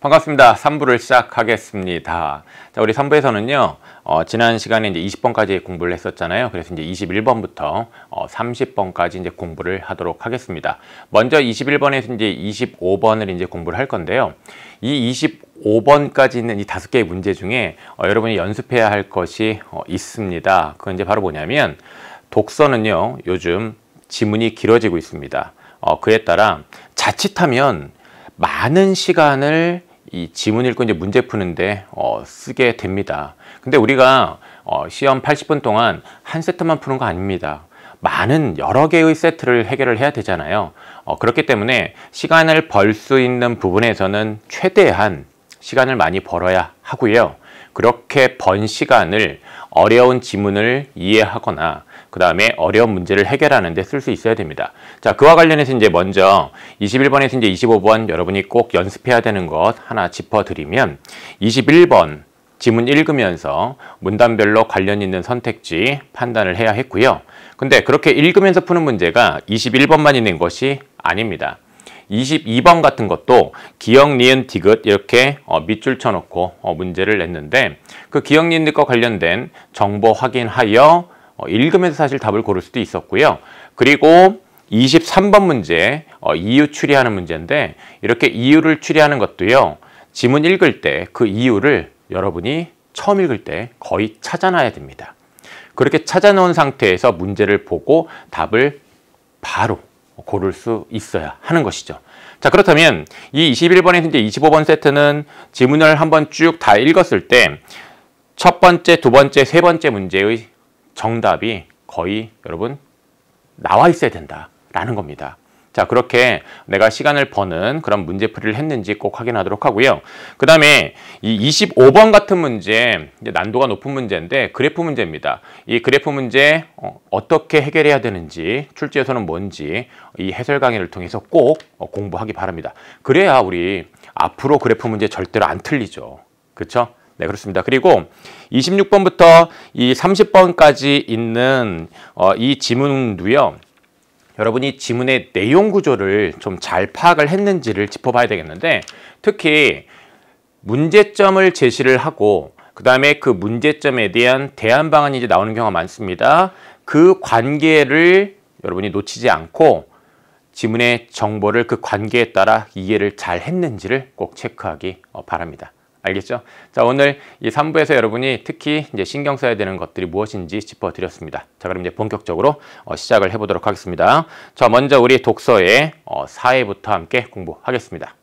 반갑습니다. 3부를 시작하겠습니다. 자, 우리 3부에서는요, 어, 지난 시간에 이제 20번까지 공부를 했었잖아요. 그래서 이제 21번부터 어, 30번까지 이제 공부를 하도록 하겠습니다. 먼저 21번에서 이제 25번을 이제 공부를 할 건데요. 이 25번까지 있는 이 다섯 개의 문제 중에 어, 여러분이 연습해야 할 것이 어, 있습니다. 그건 이제 바로 뭐냐면, 독서는요, 요즘 지문이 길어지고 있습니다. 어, 그에 따라 자칫하면 많은 시간을 이 지문 읽고 이제 문제 푸는데 어, 쓰게 됩니다. 근데 우리가 어, 시험 80분 동안 한 세트만 푸는 거 아닙니다. 많은 여러 개의 세트를 해결을 해야 되잖아요. 어, 그렇기 때문에 시간을 벌 수 있는 부분에서는 최대한 시간을 많이 벌어야 하고요. 그렇게 번 시간을 어려운 지문을 이해하거나 그 다음에 어려운 문제를 해결하는 데 쓸 수 있어야 됩니다. 자, 그와 관련해서 이제 먼저 21번에서 이제 25번 여러분이 꼭 연습해야 되는 것 하나 짚어드리면 21번 지문 읽으면서 문단별로 관련 있는 선택지 판단을 해야 했고요. 근데 그렇게 읽으면서 푸는 문제가 21번만 있는 것이 아닙니다. 22번 같은 것도 기억, 니은, 디귿 이렇게 어, 밑줄 쳐놓고 어, 문제를 냈는데 그 기억, 니은, 디귿과 관련된 정보 확인하여 어, 읽으면서 사실 답을 고를 수도 있었고요. 그리고 23번 문제, 어, 이유 추리하는 문제인데 이렇게 이유를 추리하는 것도요. 지문 읽을 때 그 이유를 여러분이 처음 읽을 때 거의 찾아놔야 됩니다. 그렇게 찾아놓은 상태에서 문제를 보고 답을 바로 고를 수 있어야 하는 것이죠. 자 그렇다면 이 21번에서 이제 25번 세트는 지문을 한번 쭉 다 읽었을 때 첫 번째, 두 번째, 세 번째 문제의 정답이 거의 여러분 나와 있어야 된다라는 겁니다. 자, 그렇게 내가 시간을 버는 그런 문제풀이를 했는지 꼭 확인하도록 하고요. 그 다음에 이 25번 같은 문제, 난도가 높은 문제인데 그래프 문제입니다. 이 그래프 문제 어, 떻게 해결해야 되는지, 출제에서는 뭔지 이 해설 강의를 통해서 꼭 어, 공부하기 바랍니다. 그래야 우리 앞으로 그래프 문제 절대로 안 틀리죠. 그렇죠? 네, 그렇습니다. 그리고 26번부터 이 30번까지 있는 어, 이 지문도요. 여러분이 지문의 내용 구조를 좀 잘 파악을 했는지를 짚어봐야 되겠는데 특히 문제점을 제시를 하고 그 다음에 그 문제점에 대한 대안 방안이 이제 나오는 경우가 많습니다. 그 관계를 여러분이 놓치지 않고 지문의 정보를 그 관계에 따라 이해를 잘 했는지를 꼭 체크하기 어, 바랍니다. 알겠죠? 자, 오늘 이 3부에서 여러분이 특히 이제 신경 써야 되는 것들이 무엇인지 짚어드렸습니다. 자, 그럼 이제 본격적으로 어, 시작을 해보도록 하겠습니다. 자, 먼저 우리 독서의 어, 4회부터 함께 공부하겠습니다.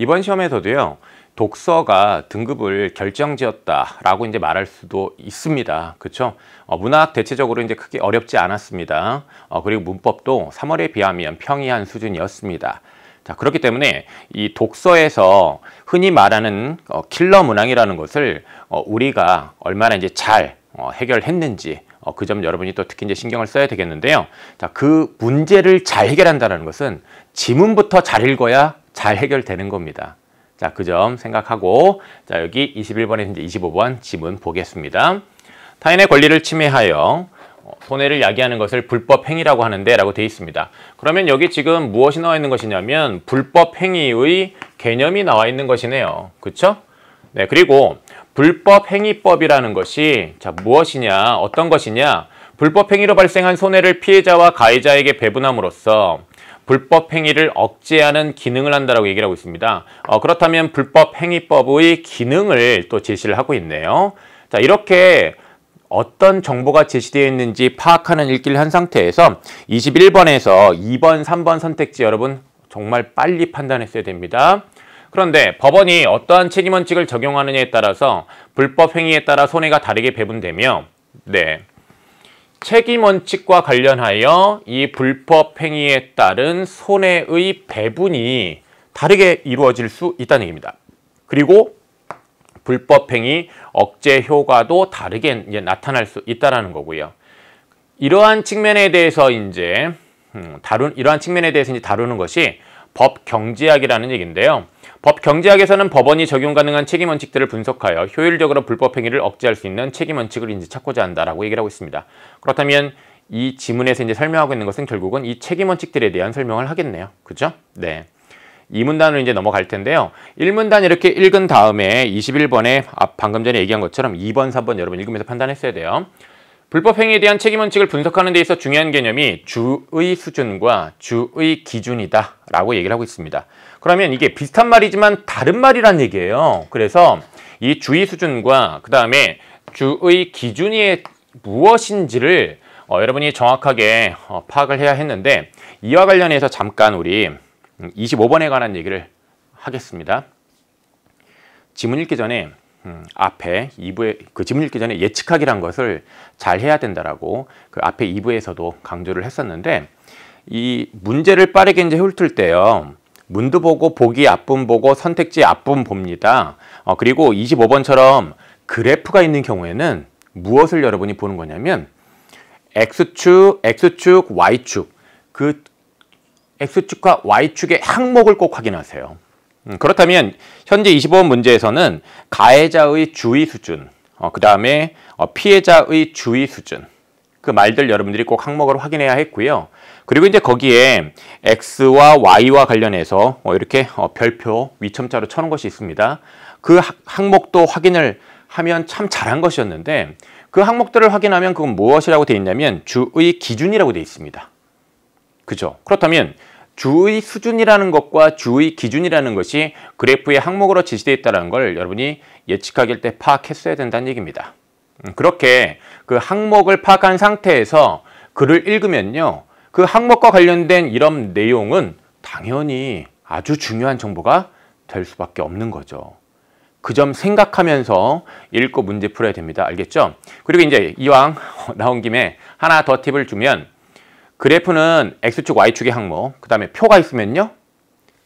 이번 시험에서도요, 독서가 등급을 결정지었다라고 이제 말할 수도 있습니다. 그렇죠? 어, 문학 대체적으로 이제 크게 어렵지 않았습니다. 어, 그리고 문법도 3월에 비하면 평이한 수준이었습니다. 자, 그렇기 때문에 이 독서에서 흔히 말하는 어, 킬러 문항이라는 것을 어, 우리가 얼마나 이제 잘 어, 해결했는지 어, 그점 여러분이 또 특히 이제 신경을 써야 되겠는데요. 자, 그 문제를 잘 해결한다는 것은 지문부터 잘 읽어야 잘 해결되는 겁니다. 자, 그 점 생각하고 자, 여기 21번에 이제 25번 지문 보겠습니다. 타인의 권리를 침해하여 어, 손해를 야기하는 것을 불법 행위라고 하는데 라고 돼 있습니다. 그러면 여기 지금 무엇이 나와 있는 것이냐면 불법 행위의 개념이 나와 있는 것이네요. 그렇죠? 네, 그리고 불법 행위법이라는 것이 자, 무엇이냐, 어떤 것이냐 불법 행위로 발생한 손해를 피해자와 가해자에게 배분함으로써 불법 행위를 억제하는 기능을 한다라고 얘기를 하고 있습니다. 어, 그렇다면 불법 행위법의 기능을 또 제시를 하고 있네요. 자, 이렇게 어떤 정보가 제시되어 있는지 파악하는 읽기를 한 상태에서 21번에서 2번, 3번 선택지 여러분 정말 빨리 판단했어야 됩니다. 그런데 법원이 어떠한 책임 원칙을 적용하느냐에 따라서 불법 행위에 따라 손해가 다르게 배분되며 네. 책임 원칙과 관련하여 이 불법 행위에 따른 손해의 배분이 다르게 이루어질 수 있다는 얘기입니다. 그리고 불법 행위 억제 효과도 다르게 나타날 수있다는 거고요. 이러한 측면에 대해서 이제 음, 다룬 이러한 측면에 대해서 이제 다루는 것이 법 경제학이라는 얘기인데요. 법 경제학에서는 법원이 적용 가능한 책임 원칙들을 분석하여 효율적으로 불법 행위를 억제할 수 있는 책임 원칙을 이제 찾고자 한다라고 얘기를 하고 있습니다. 그렇다면 이 지문에서 이제 설명하고 있는 것은 결국은 이 책임 원칙들에 대한 설명을 하겠네요. 그죠? 네. 2문단으로 이제 넘어갈 텐데요. 1문단 이렇게 읽은 다음에 21번에 아, 방금 전에 얘기한 것처럼 2번, 3번 여러분 읽으면서 판단했어야 돼요. 불법행위에 대한 책임 원칙을 분석하는 데 있어 중요한 개념이 주의 수준과 주의 기준이다 라고 얘기를 하고 있습니다. 그러면 이게 비슷한 말이지만 다른 말이란 얘기예요. 그래서 이 주의 수준과 그 다음에 주의 기준이 무엇인지를 어, 여러분이 정확하게 어, 파악을 해야 했는데 이와 관련해서 잠깐 우리 25번에 음, 관한 얘기를 하겠습니다. 지문 읽기 전에 음, 앞에 2부에 그 지문 읽기 전에 예측하기란 것을 잘 해야 된다라고 그 앞에 2부에서도 강조를 했었는데 이 문제를 빠르게 이제 훑을 때요. 문도 보고 보기 앞분 보고 선택지 앞분 봅니다. 어, 그리고 25번처럼 그래프가 있는 경우에는 무엇을 여러분이 보는 거냐면 X축, X축, Y축 그 X축과 Y축의 항목을 꼭 확인하세요. 음, 그렇다면 현재 25번 문제에서는 가해자의 주의 수준, 어, 그 다음에 어, 피해자의 주의 수준 그 말들 여러분들이 꼭 항목을 확인해야 했고요. 그리고 이제 거기에 x와 y와 관련해서 뭐 이렇게 어, 별표 위첨자로 쳐놓은 것이 있습니다. 그 항목도 확인을 하면 참 잘한 것이었는데 그 항목들을 확인하면 그건 무엇이라고 되어 있냐면 주의 기준이라고 되어 있습니다. 그죠? 그렇다면 주의 수준이라는 것과 주의 기준이라는 것이 그래프의 항목으로 제시되어 있다는 걸 여러분이 예측하길 때 파악했어야 된다는 얘기입니다. 음, 그렇게 그 항목을 파악한 상태에서 글을 읽으면요. 그 항목과 관련된 이런 내용은 당연히 아주 중요한 정보가 될 수밖에 없는 거죠. 그 점 생각하면서 읽고 문제 풀어야 됩니다. 알겠죠? 그리고 이제 이왕 나온 김에 하나 더 팁을 주면 그래프는 X축, Y축의 항목, 그 다음에 표가 있으면요.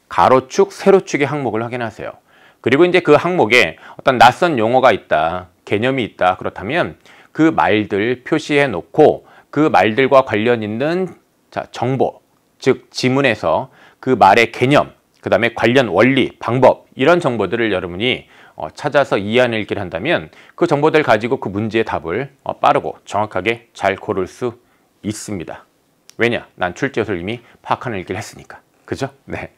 가로축, 세로축의 항목을 확인하세요. 그리고 이제 그 항목에 어떤 낯선 용어가 있다, 개념이 있다, 그렇다면 그 말들 표시해 놓고 그 말들과 관련 있는 자, 정보, 즉 지문에서 그 말의 개념, 그 다음에 관련 원리, 방법 이런 정보들을 여러분이 어, 찾아서 이해하는 읽기를 한다면 그 정보들 가지고 그 문제의 답을 어, 빠르고 정확하게 잘 고를 수 있습니다. 왜냐? 난 출제서를 이미 파악하는 읽기를 했으니까. 그죠? 네.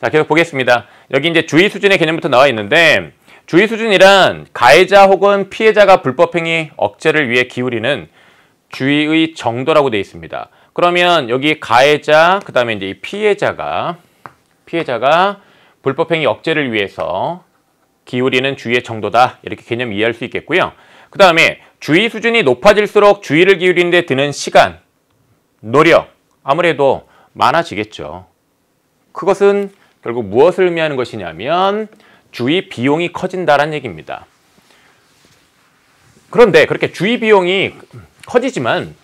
자, 계속 보겠습니다. 여기 이제 주의 수준의 개념부터 나와 있는데 주의 수준이란 가해자 혹은 피해자가 불법행위 억제를 위해 기울이는 주의의 정도라고 되어 있습니다. 그러면 여기 가해자, 그 다음에 이제 피해자가, 피해자가 불법행위 억제를 위해서 기울이는 주의의 정도다. 이렇게 개념 이해할 수 있겠고요. 그 다음에 주의 수준이 높아질수록 주의를 기울이는 데 드는 시간, 노력, 아무래도 많아지겠죠. 그것은 결국 무엇을 의미하는 것이냐면 주의 비용이 커진다라는 얘기입니다. 그런데 그렇게 주의 비용이 커지지만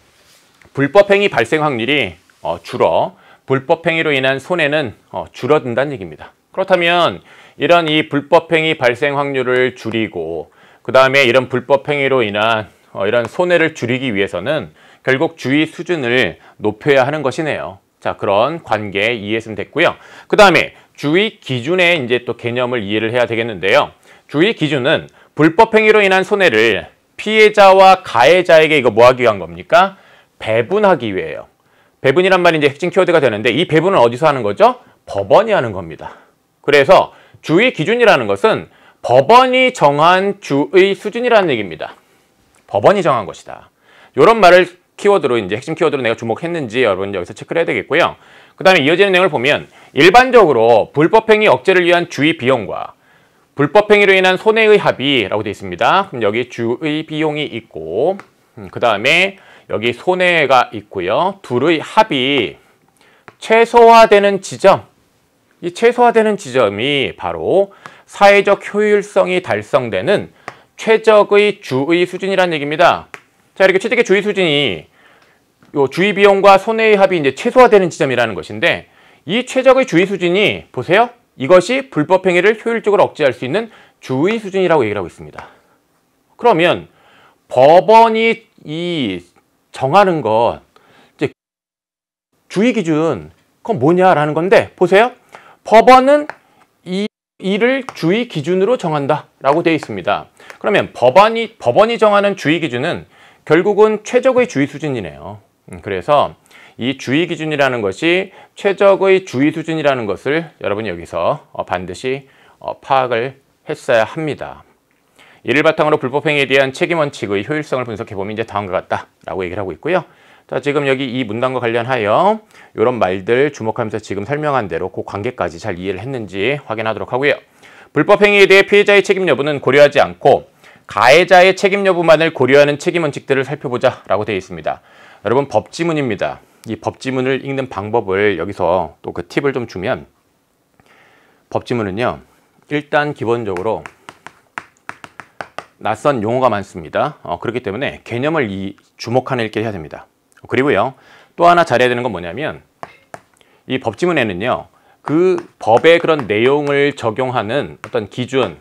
불법행위 발생 확률이 어, 줄어 불법행위로 인한 손해는 어, 줄어든다는 얘기입니다. 그렇다면 이런 이 불법행위 발생 확률을 줄이고 그 다음에 이런 불법행위로 인한 어, 이런 손해를 줄이기 위해서는 결국 주의 수준을 높여야 하는 것이네요. 자 그런 관계 이해했으면 됐고요. 그 다음에 주의 기준의 이제 또 개념을 이해를 해야 되겠는데요. 주의 기준은 불법행위로 인한 손해를 피해자와 가해자에게 이거 뭐 하기 위한 겁니까? 배분하기 위해요. 배분이란 말이 이제 핵심 키워드가 되는데 이 배분은 어디서 하는 거죠? 법원이 하는 겁니다. 그래서 주의 기준이라는 것은 법원이 정한 주의 수준이라는 얘기입니다. 법원이 정한 것이다. 이런 말을 키워드로 이제 핵심 키워드로 내가 주목했는지 여러분 여기서 체크를 해야 되겠고요. 그 다음에 이어지는 내용을 보면 일반적으로 불법행위 억제를 위한 주의 비용과 불법행위로 인한 손해의 합의라고 되어 있습니다. 그럼 여기 주의 비용이 있고 음, 그 다음에 여기 손해가 있고요. 둘의 합이 최소화되는 지점, 이 최소화되는 지점이 바로 사회적 효율성이 달성되는 최적의 주의 수준이라는 얘기입니다. 자, 이렇게 최적의 주의 수준이 요 주의 비용과 손해의 합이 이제 최소화되는 지점이라는 것인데 이 최적의 주의 수준이 보세요. 이것이 불법 행위를 효율적으로 억제할 수 있는 주의 수준이라고 얘기를 하고 있습니다. 그러면 법원이 이 정하는 것, 이제 주의 기준 그건 뭐냐라는 건데 보세요. 법원은 이 이를 주의 기준으로 정한다라고 되어 있습니다. 그러면 법안이 법원이 정하는 주의 기준은 결국은 최적의 주의 수준이네요. 음, 그래서 이 주의 기준이라는 것이 최적의 주의 수준이라는 것을 여러분이 여기서 어, 반드시 어, 파악을 했어야 합니다. 이를 바탕으로 불법행위에 대한 책임원칙의 효율성을 분석해보면 이제 다음과 같다라고 얘기를 하고 있고요. 자, 지금 여기 이 문단과 관련하여 이런 말들 주목하면서 지금 설명한 대로 그 관계까지 잘 이해를 했는지 확인하도록 하고요. 불법행위에 대해 피해자의 책임 여부는 고려하지 않고 가해자의 책임 여부만을 고려하는 책임 원칙들을 살펴보자 라고 되어 있습니다. 여러분 법지문입니다. 이 법지문을 읽는 방법을 여기서 또 그 팁을 좀 주면 법지문은요. 일단 기본적으로 낯선 용어가 많습니다. 어, 그렇기 때문에 개념을 이, 주목하는 읽기 해야 됩니다. 그리고요. 또 하나 잘해야 되는 건 뭐냐면 이 법지문에는요. 그 법의 그런 내용을 적용하는 어떤 기준,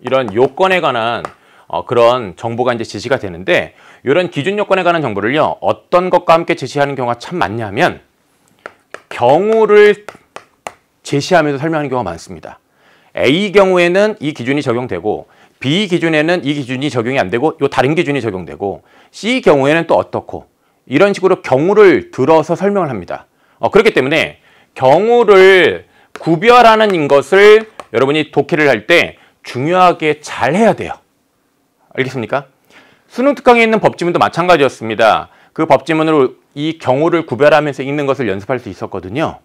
이런 요건에 관한 어, 그런 정보가 이제 제시가 되는데 이런 기준 요건에 관한 정보를요. 어떤 것과 함께 제시하는 경우가 참 많냐면 경우를 제시하면서 설명하는 경우가 많습니다. A 경우에는 이 기준이 적용되고 B 기준에는 이 e 기준이 적용이 안 되고 요 다른 기준이 적용되고 C 경우에는 또 어떻고 이런 식으로 경우를 들어서 설명을 합니다. 어, 그렇기 때문에 경우를 구별하는 것을 여러분이 독해를 할 때 중요하게 잘 해야 돼요. 알겠습니까? 수능 특강에 있는 법지문도 마찬가지였습니다. 그 법지문으로 이 경우를 구별하면서 읽는 것을 연습할 수 있었거든요.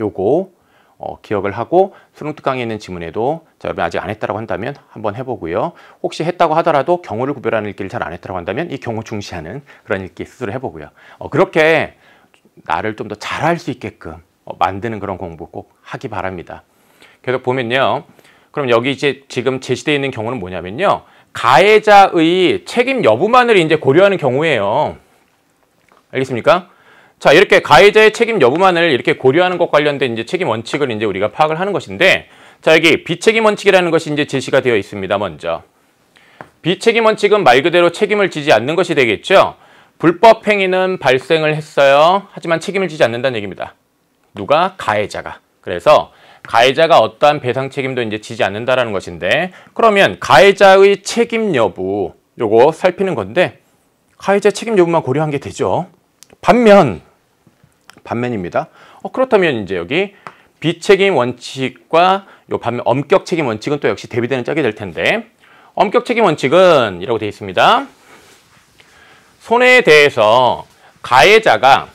요거 어, 기억을 하고 수능 특강에 있는 지문에도 자, 여러분 아직 안했다고 한다면 한번 해보고요. 혹시 했다고 하더라도 경우를 구별하는 읽기를 잘 안 했다고 한다면 이 경우 중시하는 그런 읽기 스스로 해보고요. 어, 그렇게 나를 좀 더 잘할 수 있게끔 어, 만드는 그런 공부 꼭 하기 바랍니다. 계속 보면요. 그럼 여기 이제 지금 제시되어 있는 경우는 뭐냐면요. 가해자의 책임 여부만을 이제 고려하는 경우예요. 알겠습니까? 자, 이렇게 가해자의 책임 여부만을 이렇게 고려하는 것 관련된 이제 책임 원칙을 이제 우리가 파악을 하는 것인데 자, 여기 비책임 원칙이라는 것이 이제 제시가 되어 있습니다. 먼저. 비책임 원칙은 말 그대로 책임을 지지 않는 것이 되겠죠. 불법 행위는 발생을 했어요. 하지만 책임을 지지 않는다는 얘기입니다. 누가? 가해자가. 그래서 가해자가 어떠한 배상 책임도 이제 지지 않는다라는 것인데 그러면 가해자의 책임 여부 요거 살피는 건데 가해자 책임 여부만 고려한 게 되죠. 반면 반면입니다. 어, 그렇다면 이제 여기 비책임 원칙과 요 반면 엄격 책임 원칙은 또 역시 대비되는 짝이 될 텐데 엄격 책임 원칙은 이라고 되어 있습니다. 손해에 대해서 가해자가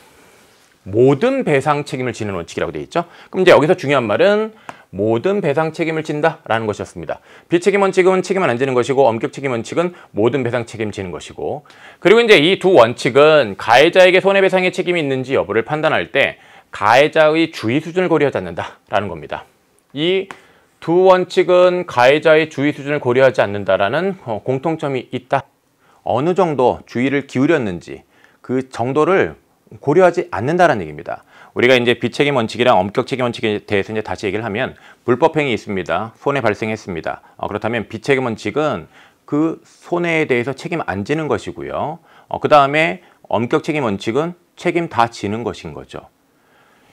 모든 배상 책임을 지는 원칙이라고 되어 있죠. 그럼 이제 여기서 중요한 말은 모든 배상 책임을 진다라는 것이었습니다. 비책임 원칙은 책임을 안 지는 것이고 엄격 책임 원칙은 모든 배상 책임 지는 것이고 그리고 이제 이 두 원칙은 가해자에게 손해배상의 책임이 있는지 여부를 판단할 때 가해자의 주의 수준을 고려하지 않는다라는 겁니다. 이 두 원칙은 가해자의 주의 수준을 고려하지 않는다라는 어, 공통점이 있다. 어느 정도 주의를 기울였는지 그 정도를 고려하지 않는다라는 얘기입니다. 우리가 이제 비책임 원칙이랑 엄격 책임 원칙에 대해서 이제 다시 얘기를 하면 불법행위 있습니다. 손해 발생했습니다. 어, 그렇다면 비책임 원칙은 그 손해에 대해서 책임 안 지는 것이고요. 어, 그 다음에 엄격 책임 원칙은 책임 다 지는 것인 거죠.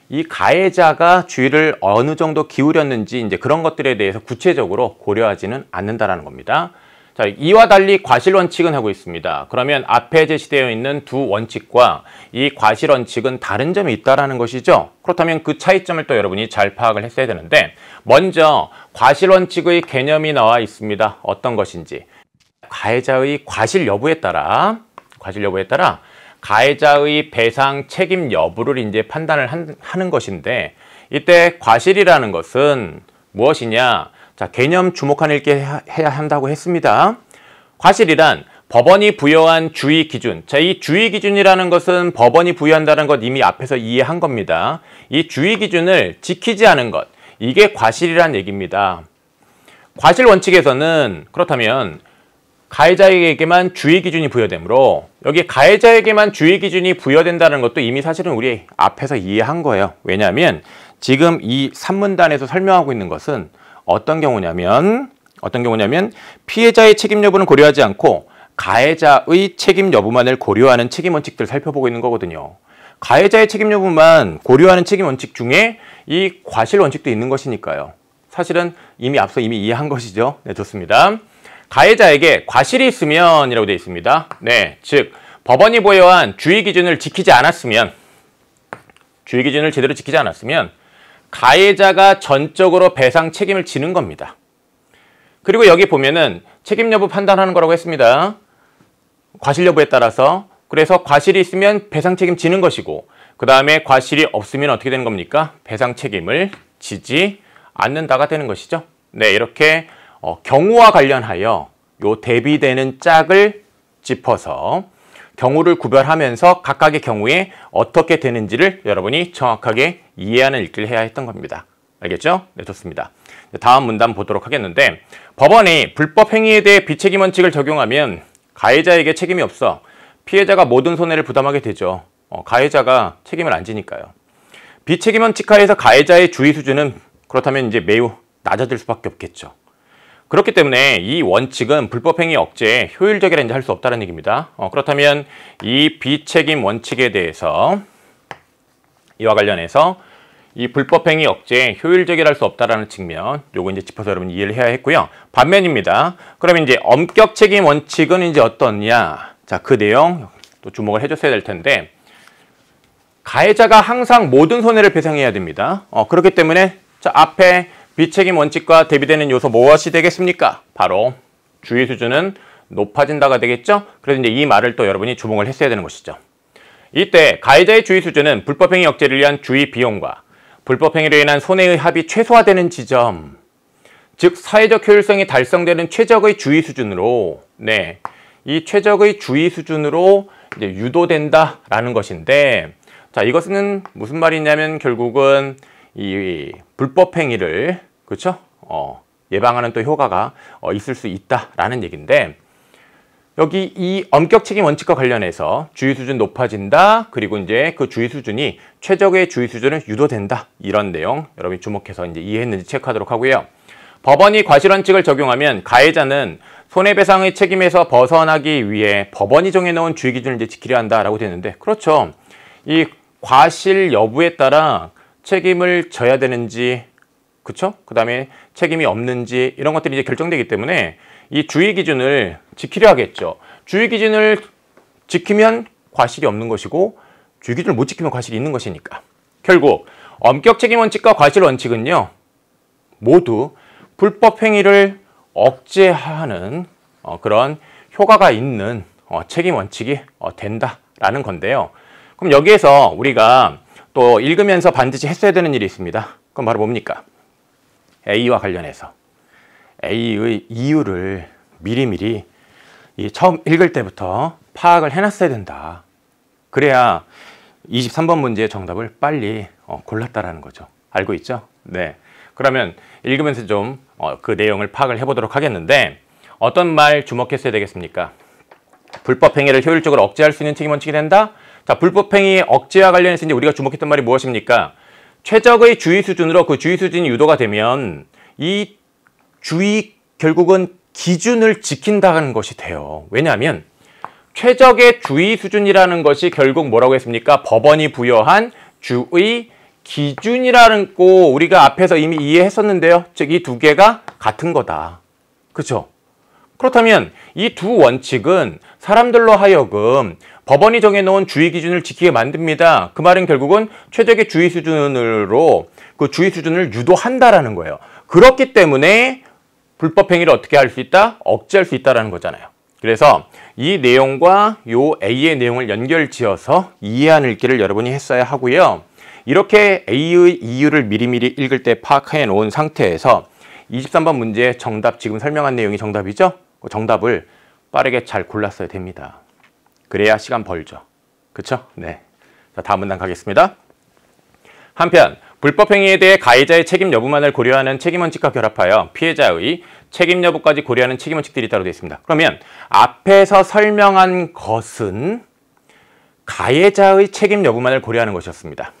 이 가해자가 주의를 어느 정도 기울였는지 이제 그런 것들에 대해서 구체적으로 고려하지는 않는다라는 겁니다. 자, 이와 달리 과실 원칙은 하고 있습니다. 그러면 앞에 제시되어 있는 두 원칙과 이 과실 원칙은 다른 점이 있다라는 것이죠. 그렇다면 그 차이점을 또 여러분이 잘 파악을 했어야 되는데 먼저 과실 원칙의 개념이 나와 있습니다. 어떤 것인지 가해자의 과실 여부에 따라 과실 여부에 따라 가해자의 배상 책임 여부를 이제 판단을 한, 하는 것인데 이때 과실이라는 것은 무엇이냐? 자, 개념 주목한 읽게 해야 한다고 했습니다. 과실이란 법원이 부여한 주의 기준. 자, 이 주의 기준이라는 것은 법원이 부여한다는 것 이미 앞에서 이해한 겁니다. 이 주의 기준을 지키지 않은 것. 이게 과실이란 얘기입니다. 과실 원칙에서는 그렇다면 가해자에게만 주의 기준이 부여되므로 여기 가해자에게만 주의 기준이 부여된다는 것도 이미 사실은 우리 앞에서 이해한 거예요. 왜냐하면 지금 이 3문단에서 설명하고 있는 것은 어떤 경우냐면 어떤 경우냐면 피해자의 책임 여부는 고려하지 않고 가해자의 책임 여부만을 고려하는 책임 원칙들 을 살펴보고 있는 거거든요. 가해자의 책임 여부만 고려하는 책임 원칙 중에 이 과실 원칙도 있는 것이니까요. 사실은 이미 앞서 이미 이해한 것이죠. 네, 좋습니다. 가해자에게 과실이 있으면 이라고 되어 있습니다. 네, 즉 법원이 보유한 주의 기준을 지키지 않았으면 주의 기준을 제대로 지키지 않았으면 가해자가 전적으로 배상 책임을 지는 겁니다. 그리고 여기 보면은 책임 여부 판단하는 거라고 했습니다. 과실 여부에 따라서 그래서 과실이 있으면 배상 책임 지는 것이고 그 다음에 과실이 없으면 어떻게 되는 겁니까? 배상 책임을 지지 않는다가 되는 것이죠. 네 이렇게 어, 경우와 관련하여 요 대비되는 짝을 짚어서 경우를 구별하면서 각각의 경우에 어떻게 되는지를 여러분이 정확하게 이해하는 읽기를 해야 했던 겁니다. 알겠죠? 네, 좋습니다. 네, 다음 문단 보도록 하겠는데 법원이 불법 행위에 대해 비책임 원칙을 적용하면 가해자에게 책임이 없어 피해자가 모든 손해를 부담하게 되죠. 어, 가해자가 책임을 안 지니까요. 비책임 원칙 하에서 가해자의 주의 수준은 그렇다면 이제 매우 낮아질 수밖에 없겠죠. 그렇기 때문에 이 원칙은 불법행위 억제에 효율적이라 이제 할 수 없다는 얘기입니다. 어, 그렇다면 이 비책임 원칙에 대해서 이와 관련해서 이 불법행위 억제에 효율적이라 할 수없다는 측면 요거 이제 짚어서 여러분 이해를 해야 했고요. 반면입니다. 그러면 이제 엄격 책임 원칙은 이제 어떠냐? 자, 그 내용 또 주목을 해 줬어야 될 텐데 가해자가 항상 모든 손해를 배상해야 됩니다. 어, 그렇기 때문에 자, 앞에 비책임 원칙과 대비되는 요소 무엇이 되겠습니까? 바로 주의 수준은 높아진다가 되겠죠? 그래서 이제 이 말을 또 여러분이 주목을 했어야 되는 것이죠. 이때 가해자의 주의 수준은 불법행위 억제를 위한 주의 비용과 불법행위로 인한 손해의 합이 최소화되는 지점, 즉 사회적 효율성이 달성되는 최적의 주의 수준으로 네, 이 최적의 주의 수준으로 이제 유도된다라는 것인데 자 이것은 무슨 말이냐면 결국은 이 불법행위를 그렇죠? 어, 예방하는 또 효과가 어, 있을 수 있다라는 얘기인데 여기 이 엄격 책임 원칙과 관련해서 주의 수준 높아진다. 그리고 이제 그 주의 수준이 최적의 주의 수준을 유도된다. 이런 내용 여러분이 주목해서 이제 이해했는지 체크하도록 하고요. 법원이 과실 원칙을 적용하면 가해자는 손해배상의 책임에서 벗어나기 위해 법원이 정해놓은 주의 기준을 이제 지키려 한다라고 되는데 그렇죠. 이 과실 여부에 따라 책임을 져야 되는지 그렇죠? 그다음에 책임이 없는지 이런 것들이 이제 결정되기 때문에 이 주의 기준을 지키려 하겠죠. 주의 기준을 지키면 과실이 없는 것이고 주의 기준을 못 지키면 과실이 있는 것이니까. 결국 엄격 책임 원칙과 과실 원칙은요. 모두 불법 행위를 억제하는 어, 그런 효과가 있는 어, 책임 원칙이 어, 된다라는 건데요. 그럼 여기에서 우리가 또 읽으면서 반드시 했어야 되는 일이 있습니다. 그건 바로 뭡니까? A와 관련해서 A의 이유를 미리미리 이 처음 읽을 때부터 파악을 해놨어야 된다. 그래야 23번 문제의 정답을 빨리 어, 골랐다라는 거죠. 알고 있죠? 네. 그러면 읽으면서 좀그 어, 그 내용을 파악을 해보도록 하겠는데 어떤 말 주목했어야 되겠습니까? 불법행위를 효율적으로 억제할 수 있는 책임원칙이 된다? 자, 불법행위 억제와 관련해서 이제 우리가 주목했던 말이 무엇입니까? 최적의 주의 수준으로 그 주의 수준이 유도가 되면 이 주의 결국은 기준을 지킨다는 것이 돼요. 왜냐하면 최적의 주의 수준이라는 것이 결국 뭐라고 했습니까? 법원이 부여한 주의 기준이라는 거 우리가 앞에서 이미 이해했었는데요. 즉 이 두 개가 같은 거다. 그렇죠? 그렇다면 이 두 원칙은 사람들로 하여금 법원이 정해놓은 주의 기준을 지키게 만듭니다. 그 말은 결국은 최적의 주의 수준으로 그 주의 수준을 유도한다라는 거예요. 그렇기 때문에 불법 행위를 어떻게 할 수 있다? 억제할 수 있다라는 거잖아요. 그래서 이 내용과 요 A의 내용을 연결지어서 이해한 읽기를 여러분이 했어야 하고요. 이렇게 A의 이유를 미리미리 읽을 때 파악해 놓은 상태에서 23번 문제의 정답, 지금 설명한 내용이 정답이죠? 그 정답을 빠르게 잘 골랐어야 됩니다. 그래야 시간 벌죠. 그쵸? 네. 자, 다음 문단 가겠습니다. 한편 불법 행위에 대해 가해자의 책임 여부만을 고려하는 책임 원칙과 결합하여 피해자의 책임 여부까지 고려하는 책임 원칙들이 따로 되어 있습니다. 그러면 앞에서 설명한 것은 가해자의 책임 여부만을 고려하는 것이었습니다.